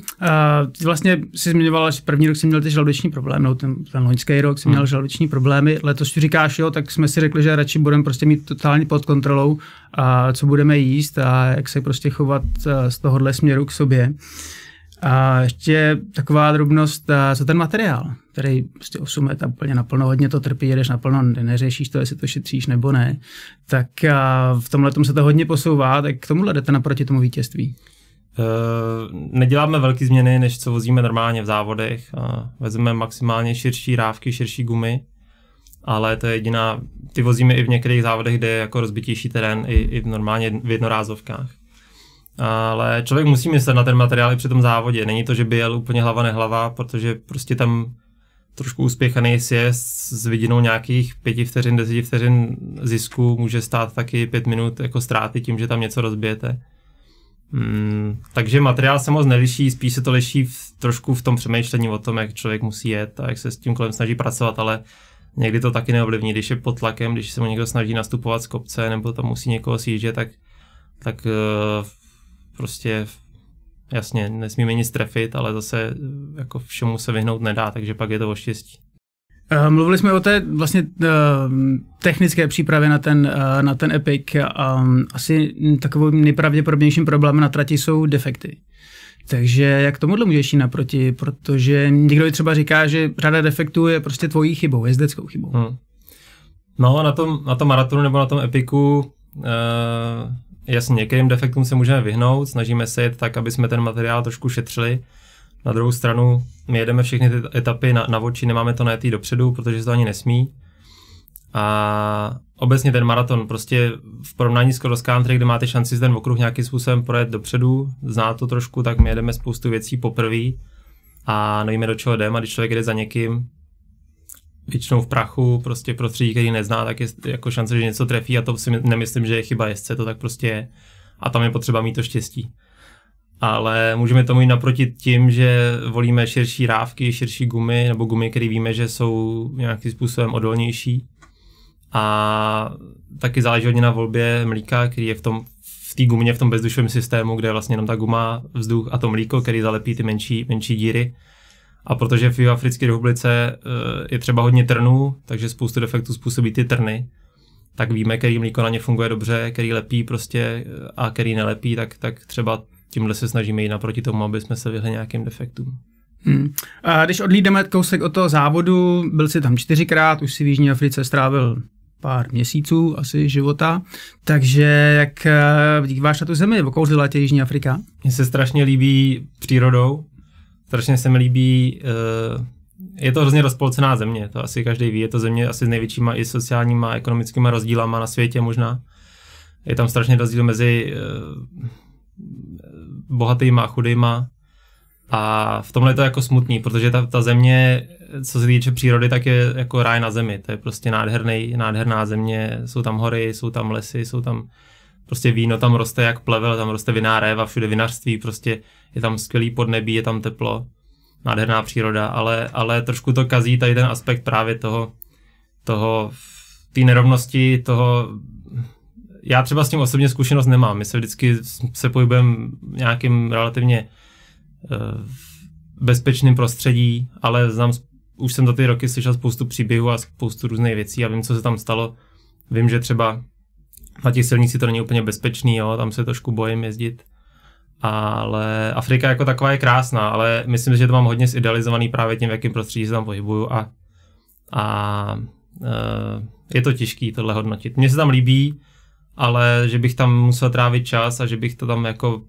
vlastně si zmiňovala, že první rok jsem měl ty žaludeční problémy, no, ten, ten loňský rok jsem hmm. měl hm. problémy, letos tu říkáš, jo, tak jsme si řekli, že radši budeme prostě mít totálně pod kontrolou, uh, co budeme jíst a jak se prostě chovat uh, z tohohle směru k sobě. A ještě taková drobnost, e, a co ten materiál, který prostě 8 let a úplně naplno, hodně to trpí, jedeš naplno, neřešíš to, jestli to šetříš nebo ne, tak e, v tomhle tom se to hodně posouvá, tak k tomu jdete naproti tomu vítězství. Eh, neděláme velké změny, než co vozíme normálně v závodech. Vezmeme maximálně širší rávky, širší gumy, ale to je jediná, ty vozíme i v některých závodech, kde je jako rozbitější terén, i, i v normálně v jednorázovkách. Ale člověk musí myslet na ten materiál i při tom závodě. Není to, že by jel úplně hlava nehlava, protože prostě tam trošku uspěchaný sjezd s vidinou nějakých pěti vteřin, deseti vteřin zisku může stát taky pět minut jako ztráty tím, že tam něco rozbijete. Mm, takže materiál se moc neliší, spíš se to liší v, trošku v tom přemýšlení o tom, jak člověk musí jet a jak se s tím kolem snaží pracovat, ale někdy to taky neovlivní, když je pod tlakem, když se mu někdo snaží nastupovat z kopce nebo tam musí někoho sjíždět, tak, tak eh, prostě jasně, nesmíme nic trefit, ale zase jako všemu se vyhnout nedá, takže pak je to o štěstí. Eh, mluvili jsme o té vlastně eh, technické přípravě na ten, eh, na ten Epic. Mm, asi takovým nejpravděpodobnějším problémem na trati jsou defekty. Takže jak tomuhle můžeš jít naproti? Protože někdo třeba říká, že řada defektů je prostě tvojí chybou, jezdeckou chybou. Hmm. No na tom, na tom maratonu nebo na tom Epiku uh, jasně, některým defektům se můžeme vyhnout, snažíme se jít tak, aby jsme ten materiál trošku šetřili, na druhou stranu, my jedeme všechny ty etapy na, na oči, nemáme to najetý dopředu, protože se to ani nesmí. A obecně ten maraton, prostě v porovnání s cross country, kde máte šanci ten okruh nějakým způsobem projet dopředu, zná to trošku, tak my jedeme spoustu věcí poprvé a nevíme, do čeho jdeme a když člověk jde za někým, většinou v prachu, prostě prostředí, který nezná, tak je jako šance, že něco trefí a to si nemyslím, že je chyba jezdce, to tak prostě je. A tam je potřeba mít to štěstí ale můžeme tomu jít naproti tím, že volíme širší rávky, širší gumy nebo gumy, které víme, že jsou nějakým způsobem odolnější. A taky záleží hodně na volbě mlíka, který je v tom v té gumě, v tom bezdušovém systému, kde je vlastně jenom ta guma, vzduch a to mlíko, který zalepí ty menší, menší díry. A protože v Africké republice eh, je třeba hodně trnů, takže spoustu defektů způsobí ty trny, tak víme, který mlíko na ně funguje dobře, který lepí prostě eh, a který nelepí, tak, tak třeba tímhle se snažíme jít naproti tomu, aby jsme se vyhli nějakým defektům. Hmm. A když odlídeme kousek od toho závodu, byl jsi tam čtyřikrát, už si v Jižní Africe strávil pár měsíců asi života, takže jak eh, díváš na tu zemi, okouzlila tě Jižní Afrika? Mně se strašně líbí přírodou, strašně se mi líbí, eh, je to hrozně rozpolcená země, to asi každý ví, je to země asi s největšíma i sociálníma a ekonomickými rozdílama na světě možná. Je tam strašně rozdíl mezi eh, bohatýma a chudýma. A v tomhle je to jako smutný, protože ta, ta země, co se týče přírody, tak je jako ráj na zemi. To je prostě nádherný, nádherná země. Jsou tam hory, jsou tam lesy, jsou tam prostě víno tam roste jak plevel, tam roste vinná réva, všude vinařství, prostě je tam skvělý podnebí, je tam teplo, nádherná příroda, ale, ale trošku to kazí tady ten aspekt právě toho, toho, té nerovnosti, toho já třeba s tím osobně zkušenost nemám. My se vždycky se pohybujeme v nějakým relativně eh, bezpečným prostředí, ale znám, už jsem za ty roky slyšel spoustu příběhů a spoustu různých věcí a vím, co se tam stalo. Vím, že třeba na těch silnicích to není úplně bezpečný, jo, tam se trošku bojím jezdit. Ale Afrika jako taková je krásná, ale myslím, že to mám hodně zidealizovaný právě tím, v jakém prostředí se tam pohybuju a, a e, je to těžký tohle hodnotit. Mně se tam líbí, ale že bych tam musel trávit čas a že bych to tam jako,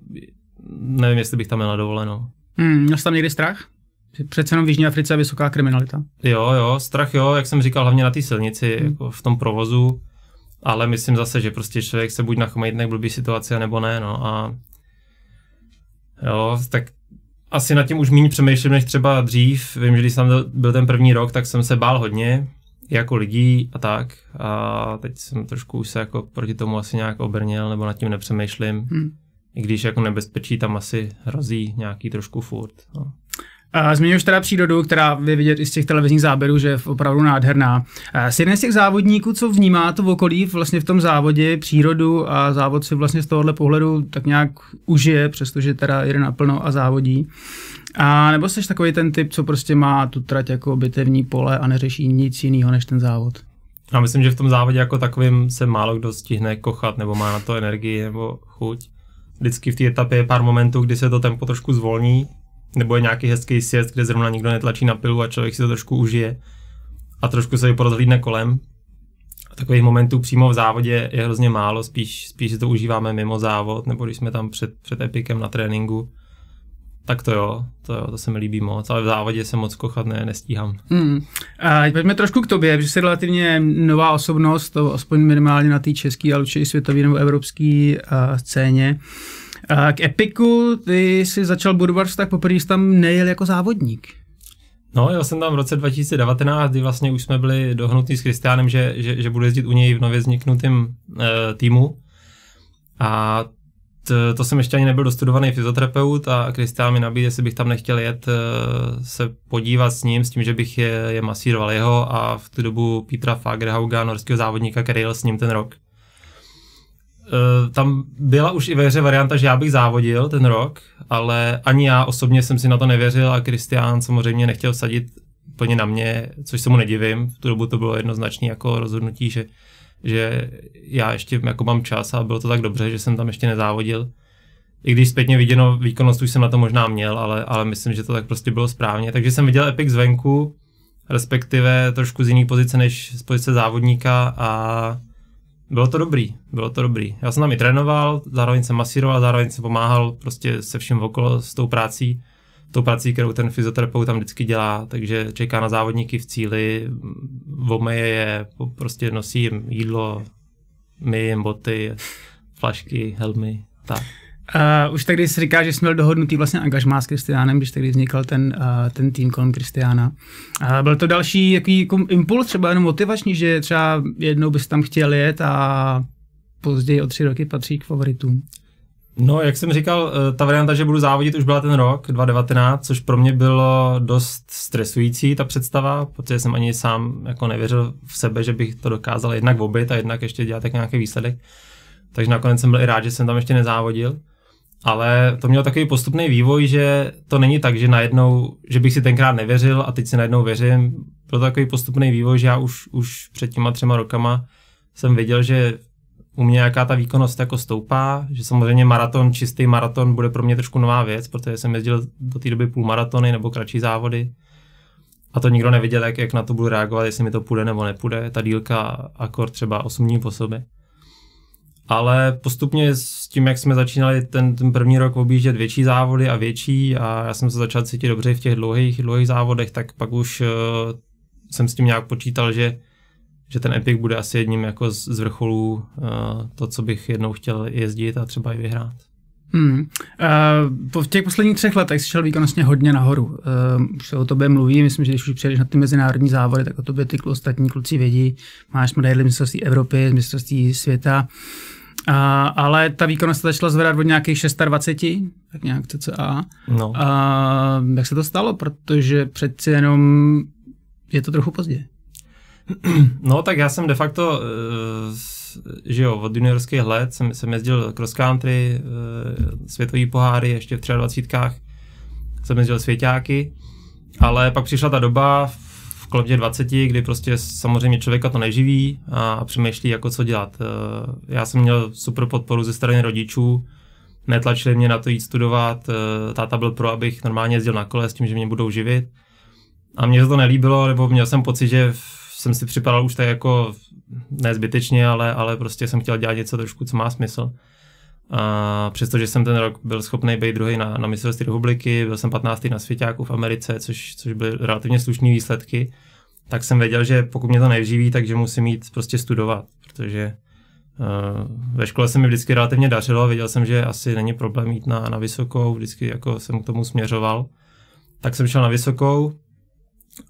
nevím, jestli bych tam měl dovoleno. Hmm, měl jsi tam někdy strach? Přece jenom v Jižní Africe je vysoká kriminalita. Jo, jo, strach jo, jak jsem říkal, hlavně na té silnici, hmm. jako v tom provozu, ale myslím zase, že prostě člověk se buď na k blbý situace nebo ne, no a jo, tak asi nad tím už méně přemýšlím, než třeba dřív. Vím, že když jsem byl ten první rok, tak jsem se bál hodně, jako lidí a tak. A teď jsem trošku už se jako proti tomu asi nějak obrnil, nebo nad tím nepřemýšlím. Hmm. I když jako nebezpečí tam asi hrozí nějaký trošku furt. No. Zmiňuji už teda přírodu, která je vidět i z těch televizních záběrů, že je opravdu nádherná. Jsi jeden z těch závodníků, co vnímá to v okolí vlastně v tom závodě, přírodu a závod si vlastně z tohohle pohledu tak nějak užije, přestože teda jede naplno a závodí. A nebo jsi takový ten typ, co prostě má tu trať jako bitevní pole a neřeší nic jiného než ten závod? Já myslím, že v tom závodě jako takovým se málo kdo stihne kochat, nebo má na to energii, nebo chuť. Vždycky v té etapě je pár momentů, kdy se to tempo trošku zvolní, nebo je nějaký hezký sjezd, kde zrovna nikdo netlačí na pilu a člověk si to trošku užije a trošku se i porozhlídne kolem. A takových momentů přímo v závodě je hrozně málo, spíš, spíš si to užíváme mimo závod, nebo když jsme tam před, před epikem na tréninku tak to jo, to jo, to se mi líbí moc, ale v závodě se moc kochat ne, nestíhám. Hmm. A pojďme trošku k tobě, protože jsi relativně nová osobnost, to aspoň minimálně na té české, ale určitě světové nebo evropské scéně. A k Epiku ty jsi začal budovat tak poprvé, jsi tam nejel jako závodník. No, já jsem tam v roce 2019, kdy vlastně už jsme byli dohnutí s Kristiánem, že, že, že budu jezdit u něj v nově vzniknutém e, týmu. A to, eh, to jsem ještě ani nebyl dostudovaný fyzioterapeut a Kristián mi nabídl, jestli bych tam nechtěl jet eh, se podívat s ním, s tím, že bych je, je masíroval jeho a v tu dobu Petra Fagerhauga, norského závodníka, který jel s ním ten rok. Eh, tam byla už i ve hře varianta, že já bych závodil ten rok, ale ani já osobně jsem si na to nevěřil a Kristián samozřejmě nechtěl sadit plně na mě, což se mu nedivím. V tu dobu to bylo jednoznačné jako rozhodnutí, že že já ještě jako mám čas a bylo to tak dobře, že jsem tam ještě nezávodil. I když zpětně viděno, výkonnost už jsem na to možná měl, ale, ale myslím, že to tak prostě bylo správně. Takže jsem viděl Epic zvenku, respektive trošku z jiný pozice než z pozice závodníka a bylo to dobrý, bylo to dobrý. Já jsem tam i trénoval, zároveň jsem masíroval, zároveň jsem pomáhal prostě se vším okolo, s tou prací to prací, kterou ten fyzioterapeut tam vždycky dělá, takže čeká na závodníky v cíli, vomeje je, prostě nosí jim jídlo, my jim boty, flašky, helmy, tak. Uh, už tehdy se říká, že jsme měl dohodnutý vlastně angažmá s Kristiánem, když tehdy vznikal ten, uh, ten tým kolem Kristiána. Uh, byl to další jaký, jako, impuls, třeba jenom motivační, že třeba jednou bys tam chtěl jet a později o tři roky patří k favoritům. No, jak jsem říkal, eh, ta varianta, že budu závodit, už byla ten rok, 2019, což pro mě bylo dost stresující, ta představa, protože jsem ani sám jako nevěřil v sebe, že bych to dokázal jednak vobit a jednak ještě dělat tak nějaký výsledek. Takže nakonec jsem byl i rád, že jsem tam ještě nezávodil. Ale to mělo takový postupný vývoj, že to není tak, že najednou, že bych si tenkrát nevěřil a teď si najednou věřím. Byl to takový postupný vývoj, že já už, už před těma třema rokama jsem věděl, že u mě jaká ta výkonnost jako stoupá, že samozřejmě maraton, čistý maraton bude pro mě trošku nová věc, protože jsem jezdil do té doby půl maratony nebo kratší závody. A to nikdo neviděl, jak, jak na to budu reagovat, jestli mi to půjde nebo nepůjde. Ta dílka akor třeba 8 dní po sobě. Ale postupně s tím, jak jsme začínali ten, ten první rok objíždět větší závody a větší a já jsem se začal cítit dobře v těch dlouhých, dlouhých závodech, tak pak už uh, jsem s tím nějak počítal, že že ten Epic bude asi jedním jako z, z vrcholů uh, to, co bych jednou chtěl jezdit a třeba i vyhrát. Hmm. Uh, v těch posledních třech letech jsi šel výkonnostně hodně nahoru. Uh, už se o tobě mluví, myslím, že když už přijedeš na ty mezinárodní závody, tak o tobě ty ostatní kluci vědí. Máš medaily mistrovství Evropy, mistrovství světa. Uh, ale ta výkonnost začala zvedat od nějakých 26, tak nějak cca. No. Uh, jak se to stalo? Protože přeci jenom je to trochu pozdě. No tak já jsem de facto, eh, že jo, od juniorských let jsem, jsem jezdil cross country, eh, světové poháry, ještě v 23 jsem jezdil svěťáky, ale pak přišla ta doba v kolem 20, kdy prostě samozřejmě člověka to neživí a přemýšlí, jako co dělat. Eh, já jsem měl super podporu ze strany rodičů, netlačili mě na to jít studovat, táta byl pro, abych normálně jezdil na kole s tím, že mě budou živit. A mně se to nelíbilo, nebo měl jsem pocit, že jsem si připadal už tak jako nezbytečně, ale, ale prostě jsem chtěl dělat něco trošku, co má smysl. A přestože jsem ten rok byl schopný být druhý na, na mistrovství republiky, byl jsem 15. na svěťáku v Americe, což, což byly relativně slušné výsledky, tak jsem věděl, že pokud mě to neživí, takže musím jít prostě studovat, protože uh, ve škole se mi vždycky relativně dařilo, věděl jsem, že asi není problém jít na, na vysokou, vždycky jako jsem k tomu směřoval. Tak jsem šel na vysokou,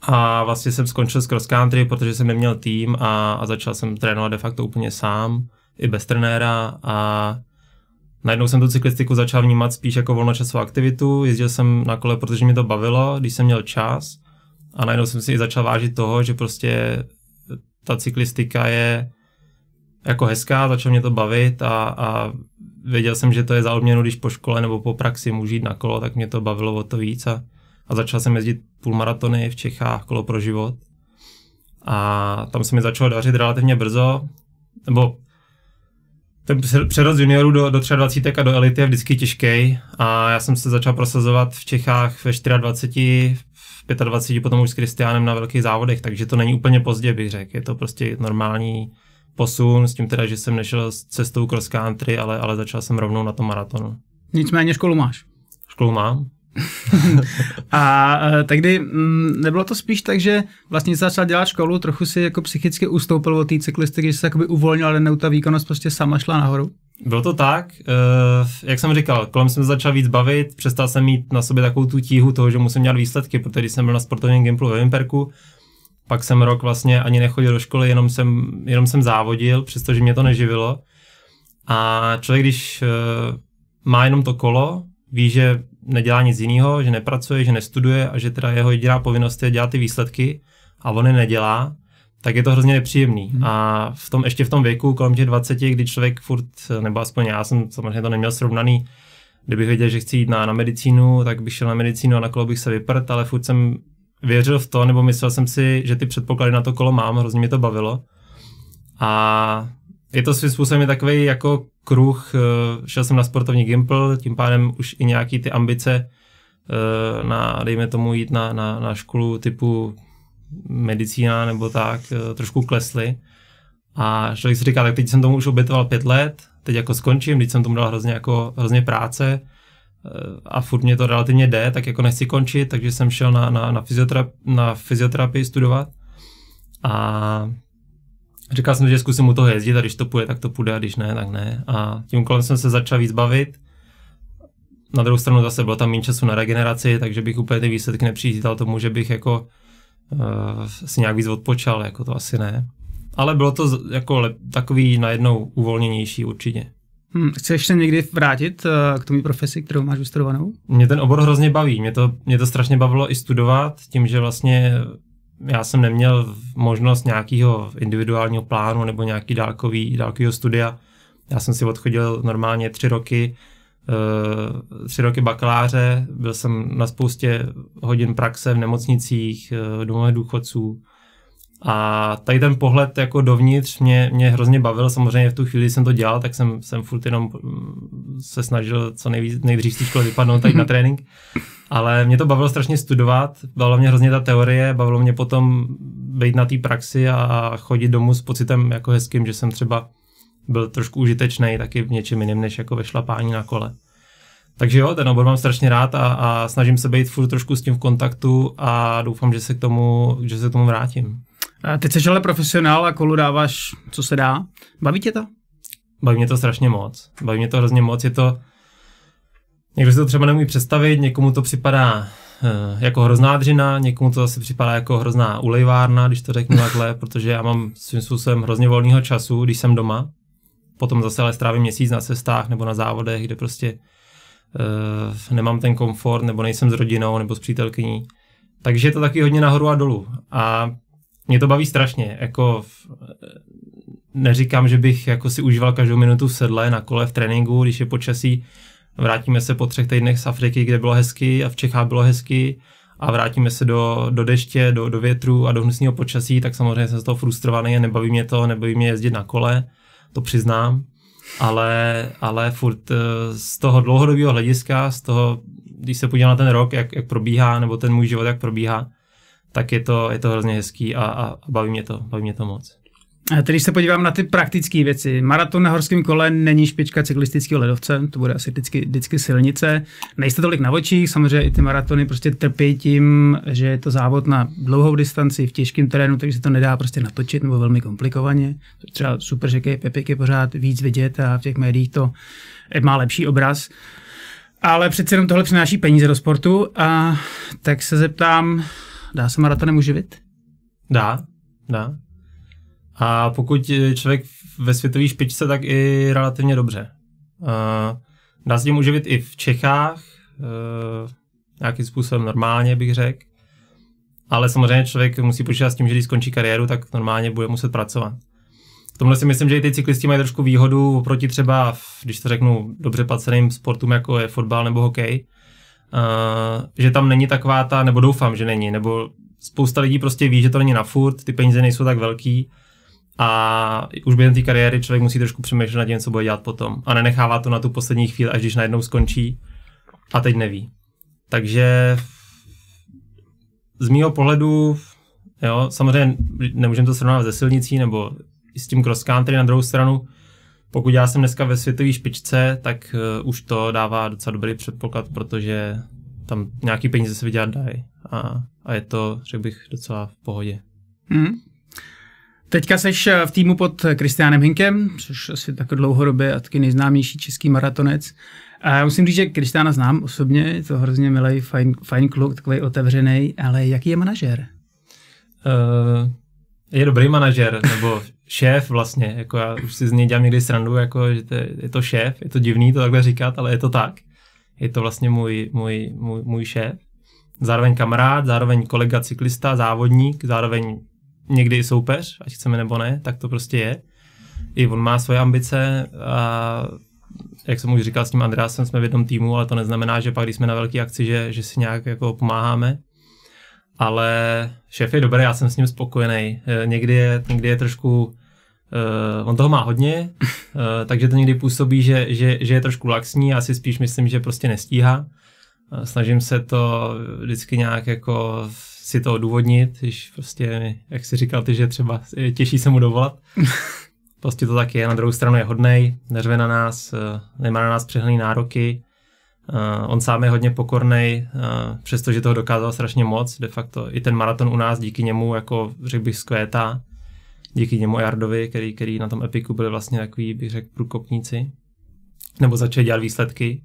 a vlastně jsem skončil s cross country, protože jsem neměl tým a, a začal jsem trénovat de facto úplně sám, i bez trenéra a najednou jsem tu cyklistiku začal vnímat spíš jako volnočasovou aktivitu, jezdil jsem na kole, protože mi to bavilo, když jsem měl čas a najednou jsem si i začal vážit toho, že prostě ta cyklistika je jako hezká, Začal mě to bavit a, a věděl jsem, že to je za odměnu, když po škole nebo po praxi můžu jít na kolo, tak mě to bavilo o to víc a, a začal jsem jezdit půlmaratony v Čechách, kolo pro život. A tam se mi začalo dařit relativně brzo, nebo ten přerost juniorů do, do 23 a do elity je vždycky těžký a já jsem se začal prosazovat v Čechách ve 24, v 25, potom už s Kristiánem na velkých závodech, takže to není úplně pozdě, bych řekl. Je to prostě normální posun s tím teda, že jsem nešel s cestou cross country, ale, ale začal jsem rovnou na tom maratonu. Nicméně školu máš? Školu mám. a eh, tehdy m, mm, nebylo to spíš tak, že vlastně začal dělat školu, trochu si jako psychicky ustoupil od té cyklisty, když se jakoby uvolnil, ale ta výkonnost prostě sama šla nahoru? Bylo to tak, eh, jak jsem říkal, kolem jsem začal víc bavit, přestal jsem mít na sobě takovou tu tíhu toho, že musím dělat výsledky, protože jsem byl na sportovním gimplu ve Vimperku, pak jsem rok vlastně ani nechodil do školy, jenom jsem, jenom jsem závodil, přestože mě to neživilo. A člověk, když eh, má jenom to kolo, ví, že nedělá nic jiného, že nepracuje, že nestuduje a že teda jeho jediná povinnost je dělat ty výsledky a on je nedělá, tak je to hrozně nepříjemný. Hmm. A v tom, ještě v tom věku, kolem těch 20, kdy člověk furt, nebo aspoň já jsem samozřejmě to neměl srovnaný, kdybych věděl, že chci jít na, na medicínu, tak bych šel na medicínu a na kolo bych se vyprt, ale furt jsem věřil v to, nebo myslel jsem si, že ty předpoklady na to kolo mám, hrozně mi to bavilo. A je to svým způsobem takový jako kruh, eh, šel jsem na sportovní Gimple, tím pádem už i nějaký ty ambice eh, na, dejme tomu, jít na, na, na školu typu medicína nebo tak, eh, trošku klesly. A člověk si říká, tak teď jsem tomu už obětoval pět let, teď jako skončím, teď jsem tomu dal hrozně, jako, hrozně práce a furt mě to relativně jde, tak jako nechci končit, takže jsem šel na, na, na, fyzioterapii, na fyzioterapii studovat. A Říkal jsem, že zkusím u toho jezdit a když to půjde, tak to půjde a když ne, tak ne. A tím kolem jsem se začal víc bavit. Na druhou stranu zase bylo tam méně času na regeneraci, takže bych úplně ty výsledky nepřijítal tomu, že bych jako uh, si nějak víc odpočal, jako to asi ne. Ale bylo to jako lep, takový najednou uvolněnější určitě. Hmm, chceš se někdy vrátit uh, k tomu profesi, kterou máš vystudovanou? Mě ten obor hrozně baví. Mě to, mě to strašně bavilo i studovat, tím, že vlastně já jsem neměl možnost nějakého individuálního plánu nebo nějaký dálkový, dálkového studia. Já jsem si odchodil normálně tři roky, eh, tři roky bakaláře, byl jsem na spoustě hodin praxe v nemocnicích, eh, domové důchodců, a tady ten pohled jako dovnitř mě, mě hrozně bavil, samozřejmě v tu chvíli jsem to dělal, tak jsem, jsem furt jenom mm, se snažil co nejvíc, nejdřív z té školy vypadnout tady na trénink. Ale mě to bavilo strašně studovat, bavilo mě hrozně ta teorie, bavilo mě potom být na té praxi a, a chodit domů s pocitem jako hezkým, že jsem třeba byl trošku užitečný taky v něčem jiném, než jako ve šlapání na kole. Takže jo, ten obor mám strašně rád a, a snažím se být furt trošku s tím v kontaktu a doufám, že se k tomu, že se k tomu vrátím. A teď jsi ale profesionál a kolu dáváš, co se dá. Baví tě to? Baví mě to strašně moc. Baví mě to hrozně moc. Je to... Někdo si to třeba nemůže představit, někomu to připadá eh, jako hrozná dřina, někomu to asi připadá jako hrozná ulejvárna, když to řeknu takhle, protože já mám svým způsobem hrozně volného času, když jsem doma. Potom zase ale strávím měsíc na cestách nebo na závodech, kde prostě uh, nemám ten komfort, nebo nejsem s rodinou, nebo s přítelkyní. Takže je to taky hodně nahoru a dolů. A mě to baví strašně. Jako v, eh, neříkám, že bych jako si užíval každou minutu v sedle, na kole, v tréninku, když je počasí. Vrátíme se po třech týdnech z Afriky, kde bylo hezky a v Čechách bylo hezky a vrátíme se do, do deště, do, do větru a do hnusného počasí, tak samozřejmě jsem z toho frustrovaný a nebaví mě to, nebaví mě jezdit na kole, to přiznám. Ale, ale furt eh, z toho dlouhodobého hlediska, z toho, když se podívám na ten rok, jak, jak probíhá, nebo ten můj život, jak probíhá, tak je to, je to hrozně hezký a, a baví, mě to, baví mě to moc. A tedy když se podívám na ty praktické věci, maraton na horském kole není špička cyklistického ledovce, to bude asi vždycky, vždycky silnice. Nejste tolik na očích, samozřejmě i ty maratony prostě trpí tím, že je to závod na dlouhou distanci v těžkém terénu, takže se to nedá prostě natočit nebo velmi komplikovaně. Třeba super, že Pepik je pořád víc vidět a v těch médiích to má lepší obraz. Ale přece jenom tohle přináší peníze do sportu a tak se zeptám, Dá se maratonem uživit? Dá, dá. A pokud člověk ve světové špičce, tak i relativně dobře. Dá se tím uživit i v Čechách, e, nějakým způsobem normálně bych řekl. Ale samozřejmě člověk musí počítat s tím, že když skončí kariéru, tak normálně bude muset pracovat. V tomhle si myslím, že i ty cyklisti mají trošku výhodu oproti třeba, když to řeknu, dobře placeným sportům, jako je fotbal nebo hokej, Uh, že tam není taková ta, nebo doufám, že není, nebo spousta lidí prostě ví, že to není na furt, ty peníze nejsou tak velký a už během té kariéry člověk musí trošku přemýšlet nad tím, co bude dělat potom a nenechává to na tu poslední chvíli, až když najednou skončí a teď neví. Takže z mýho pohledu, jo, samozřejmě nemůžeme to srovnávat se silnicí nebo s tím cross country na druhou stranu, pokud já jsem dneska ve světové špičce, tak uh, už to dává docela dobrý předpoklad, protože tam nějaký peníze se vydělat dají. A, a je to, řekl bych, docela v pohodě. Hmm. Teďka seš eh, v týmu pod Kristiánem Hinkem, což asi tak dlouhodobě a taky nejznámější český maratonec. A já musím říct, že Kristiána znám osobně, je to hrozně milý, fajn, fajn kluk, takový otevřený, ale jaký je manažer? Uh, je dobrý manažer, nebo šéf vlastně, jako já už si z něj dělám někdy srandu, jako, že to je, je to šéf, je to divný to takhle říkat, ale je to tak. Je to vlastně můj, můj, můj, můj šéf. Zároveň kamarád, zároveň kolega cyklista, závodník, zároveň někdy i soupeř, ať chceme nebo ne, tak to prostě je. I on má svoje ambice a jak jsem už říkal s tím Andreasem, jsme v jednom týmu, ale to neznamená, že pak, když jsme na velké akci, že, že si nějak jako pomáháme ale šéf je dobrý, já jsem s ním spokojený. Eh, někdy je, někdy je trošku, uh, on toho má hodně, uh, takže to někdy působí, že, že, že je trošku laxní, já si spíš myslím, že prostě nestíhá. Uh, snažím se to vždycky nějak jako si to odůvodnit, když prostě, jak si říkal ty, že třeba těší se mu dovolat. prostě to tak je, na druhou stranu je hodnej, neřve na nás, nemá na nás přehlený nároky, Uh, on sám je hodně pokorný, uh, eh, přestože toho dokázal strašně moc. De facto i ten maraton u nás díky němu, jako řekl bych, zkvétá. Díky němu Jardovi, který, který na tom epiku byli vlastně takový, bych řekl, průkopníci. Nebo začal dělat výsledky.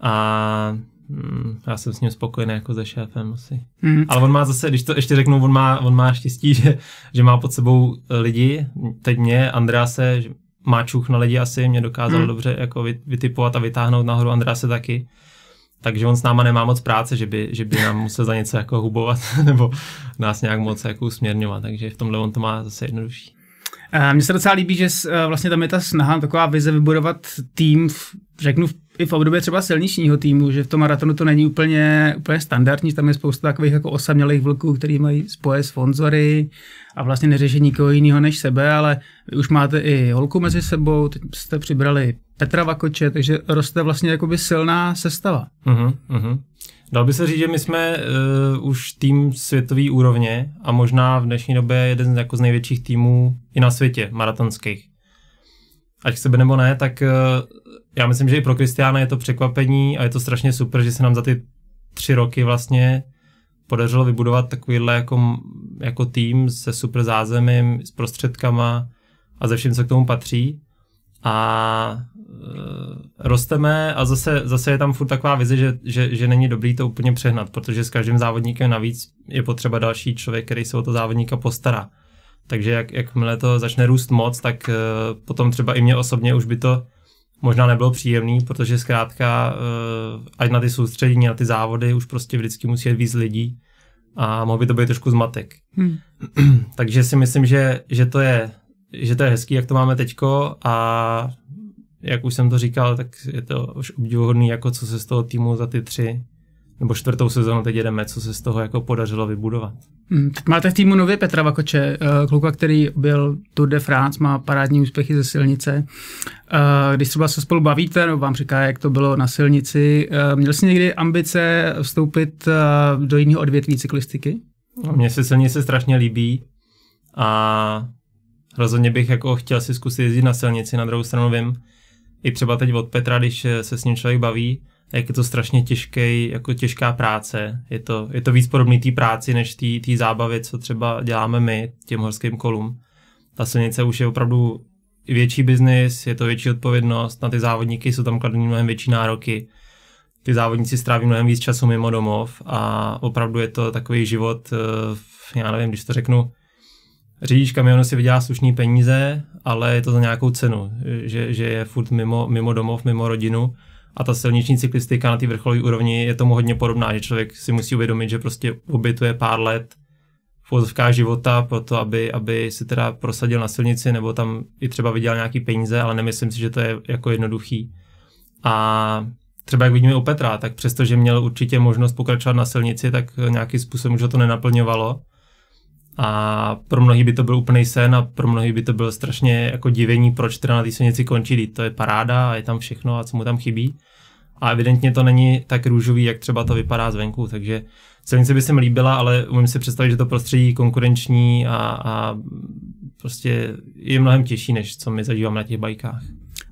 A mm, já jsem s ním spokojený jako se šéfem asi. Mm. Ale on má zase, když to ještě řeknu, on má, on má štěstí, že, že má pod sebou lidi, teď mě, Andrease, má čuch na lidi asi, mě dokázal hmm. dobře jako vytipovat a vytáhnout nahoru Andrase taky. Takže on s náma nemá moc práce, že by, že by nám musel za něco jako hubovat nebo nás nějak moc jako usměrňovat, takže v tomhle on to má zase jednodušší. Eh, mně se docela líbí, že eh, vlastně tam je ta snaha, taková vize vybudovat tým, v, řeknu, v i v období třeba silničního týmu, že v tom maratonu to není úplně, úplně standardní, tam je spousta takových jako osamělých vlků, který mají spoje sponzory a vlastně neřeší nikoho jiného než sebe, ale vy už máte i holku mezi sebou, teď jste přibrali Petra Vakoče, takže roste vlastně jakoby silná sestava. Uh-huh, uh-huh. Dal by se říct, že my jsme uh, už tým světový úrovně a možná v dnešní době jeden z, jako z největších týmů i na světě maratonských ať sebe nebo ne, tak eh, já myslím, že i pro Kristiána je to překvapení a je to strašně super, že se nám za ty tři roky vlastně podařilo vybudovat takovýhle jako, jako tým se super zázemím, s prostředkama a ze vším, co k tomu patří. A e, rosteme a zase, zase je tam furt taková vize, že, že, že není dobrý to úplně přehnat, protože s každým závodníkem navíc je potřeba další člověk, který se o to závodníka postará. Takže jak, jakmile to začne růst moc, tak eh, potom třeba i mě osobně už by to možná nebylo příjemný, protože zkrátka eh, ať na ty soustředění, na ty závody už prostě vždycky musí jít víc lidí a mohl by to být trošku zmatek. Hmm. Takže si myslím, že, že, to je, že to je hezký, jak to máme teďko a jak už jsem to říkal, tak je to už obdivuhodný, jako co se z toho týmu za ty tři nebo čtvrtou sezónu teď jedeme, co se z toho jako podařilo vybudovat. Hmm, teď máte v týmu nově Petra Vakoče, eh, kluka, který byl Tour de France, má parádní úspěchy ze silnice. Eh, když třeba se spolu bavíte, no vám říká, jak to bylo na silnici, eh, měl jsi někdy ambice vstoupit do jiného odvětví cyklistiky? No, Mně se silnice strašně líbí a rozhodně bych jako chtěl si zkusit jezdit na silnici, na druhou stranu vím, i třeba teď od Petra, když se s ním člověk baví, jak je to strašně těžký, jako těžká práce. Je to, je to víc podobný té práci, než té zábavy, co třeba děláme my těm horským kolům. Ta silnice už je opravdu větší biznis, je to větší odpovědnost, na ty závodníky jsou tam kladeny mnohem větší nároky. Ty závodníci stráví mnohem víc času mimo domov a opravdu je to takový život, eh, já nevím, když to řeknu, řidič kamionu si vydělá slušný peníze, ale je to za nějakou cenu, že, že je furt mimo, mimo domov, mimo rodinu a ta silniční cyklistika na té vrcholové úrovni je tomu hodně podobná, že člověk si musí uvědomit, že prostě obětuje pár let v života pro to, aby, aby si teda prosadil na silnici nebo tam i třeba vydělal nějaký peníze, ale nemyslím si, že to je jako jednoduchý. A třeba jak vidíme u Petra, tak přestože měl určitě možnost pokračovat na silnici, tak nějakým způsobem už ho to nenaplňovalo a pro mnohý by to byl úplný sen a pro mnohý by to byl strašně jako divení, proč teda na té silnici končí, to je paráda a je tam všechno a co mu tam chybí. A evidentně to není tak růžový, jak třeba to vypadá zvenku, takže silnice by se mi líbila, ale umím si představit, že to prostředí konkurenční a, a prostě je mnohem těžší, než co my zažíváme na těch bajkách.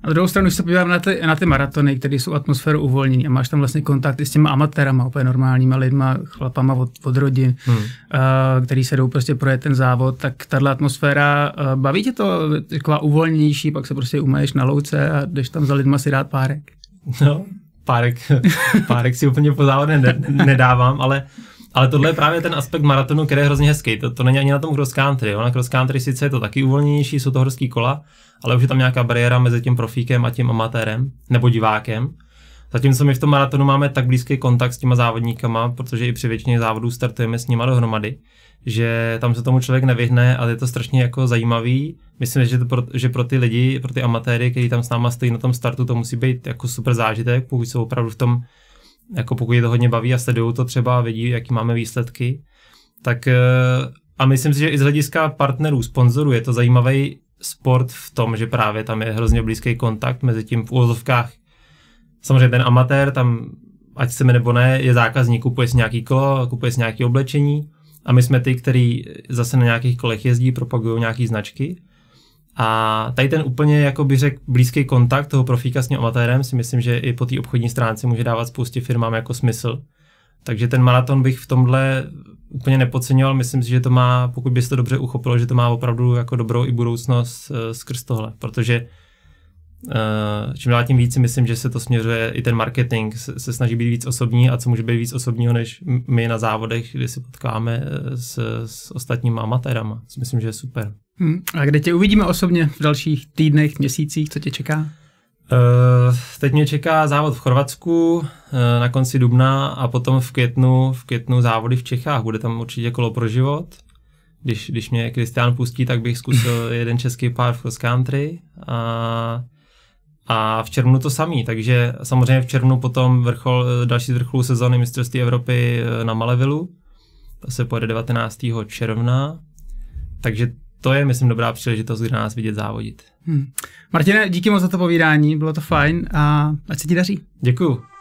Na druhou stranu, když se podívám na ty, na ty maratony, které jsou atmosféru uvolnění a máš tam vlastně kontakt i s těma amatérama, úplně normálníma lidma, chlapama od, od rodin, hmm. uh, který se jdou prostě projet ten závod, tak tahle atmosféra, uh, baví tě to eh, taková uvolnější, pak se prostě umeješ na louce a jdeš tam za lidma si dát párek. No, párek, párek si úplně po závodě ne, nedávám, ale ale tohle je právě ten aspekt maratonu, který je hrozně hezký. To, to není ani na tom cross country. Jo. Na cross country sice je to taky uvolněnější, jsou to horský kola, ale už je tam nějaká bariéra mezi tím profíkem a tím amatérem nebo divákem. Zatímco my v tom maratonu máme tak blízký kontakt s těma závodníkama, protože i při většině závodů startujeme s nima dohromady, že tam se tomu člověk nevyhne a je to strašně jako zajímavý. Myslím, že, to pro, že pro ty lidi, pro ty amatéry, kteří tam s náma stojí na tom startu, to musí být jako super zážitek, pokud jsou opravdu v tom jako pokud je to hodně baví a sledují to třeba, a vidí, jaký máme výsledky, tak eh, a myslím si, že i z hlediska partnerů, sponzorů je to zajímavý sport v tom, že právě tam je hrozně blízký kontakt mezi tím v úvozovkách. Samozřejmě ten amatér tam, ať se mi nebo ne, je zákazník, kupuje si nějaký kolo, kupuje si nějaké oblečení a my jsme ty, který zase na nějakých kolech jezdí, propagují nějaké značky a tady ten úplně, jako by řekl, blízký kontakt toho profíka s tím amatérem si myslím, že i po té obchodní stránce může dávat spoustě firmám jako smysl. Takže ten maraton bych v tomhle úplně nepodceňoval. Myslím si, že to má, pokud byste to dobře uchopilo, že to má opravdu jako dobrou i budoucnost uh, skrz tohle, protože Uh, čím dál tím víc myslím, že se to směřuje, i ten marketing se, se snaží být víc osobní a co může být víc osobního, než my na závodech, kdy se potkáme eh, s, s ostatníma amatérama. Myslím, že je super. Mm, a kde tě uvidíme osobně v dalších týdnech, měsících, co tě čeká? Uh, teď mě čeká závod v Chorvatsku uh, na konci dubna a potom v květnu, v květnu závody v Čechách. Bude tam určitě kolo pro život. Když, když mě Kristián pustí, tak bych zkusil jeden český pár v cross country. A, a v červnu to samý, takže samozřejmě v červnu potom vrchol, eh, další z vrcholů sezóny mistrovství Evropy na Malevilu. To se pojede 19. června. Takže to je, myslím, dobrá příležitost, kde na nás vidět závodit. Hmm. Martine, díky moc za to povídání, bylo to fajn a ať se ti daří. Děkuju.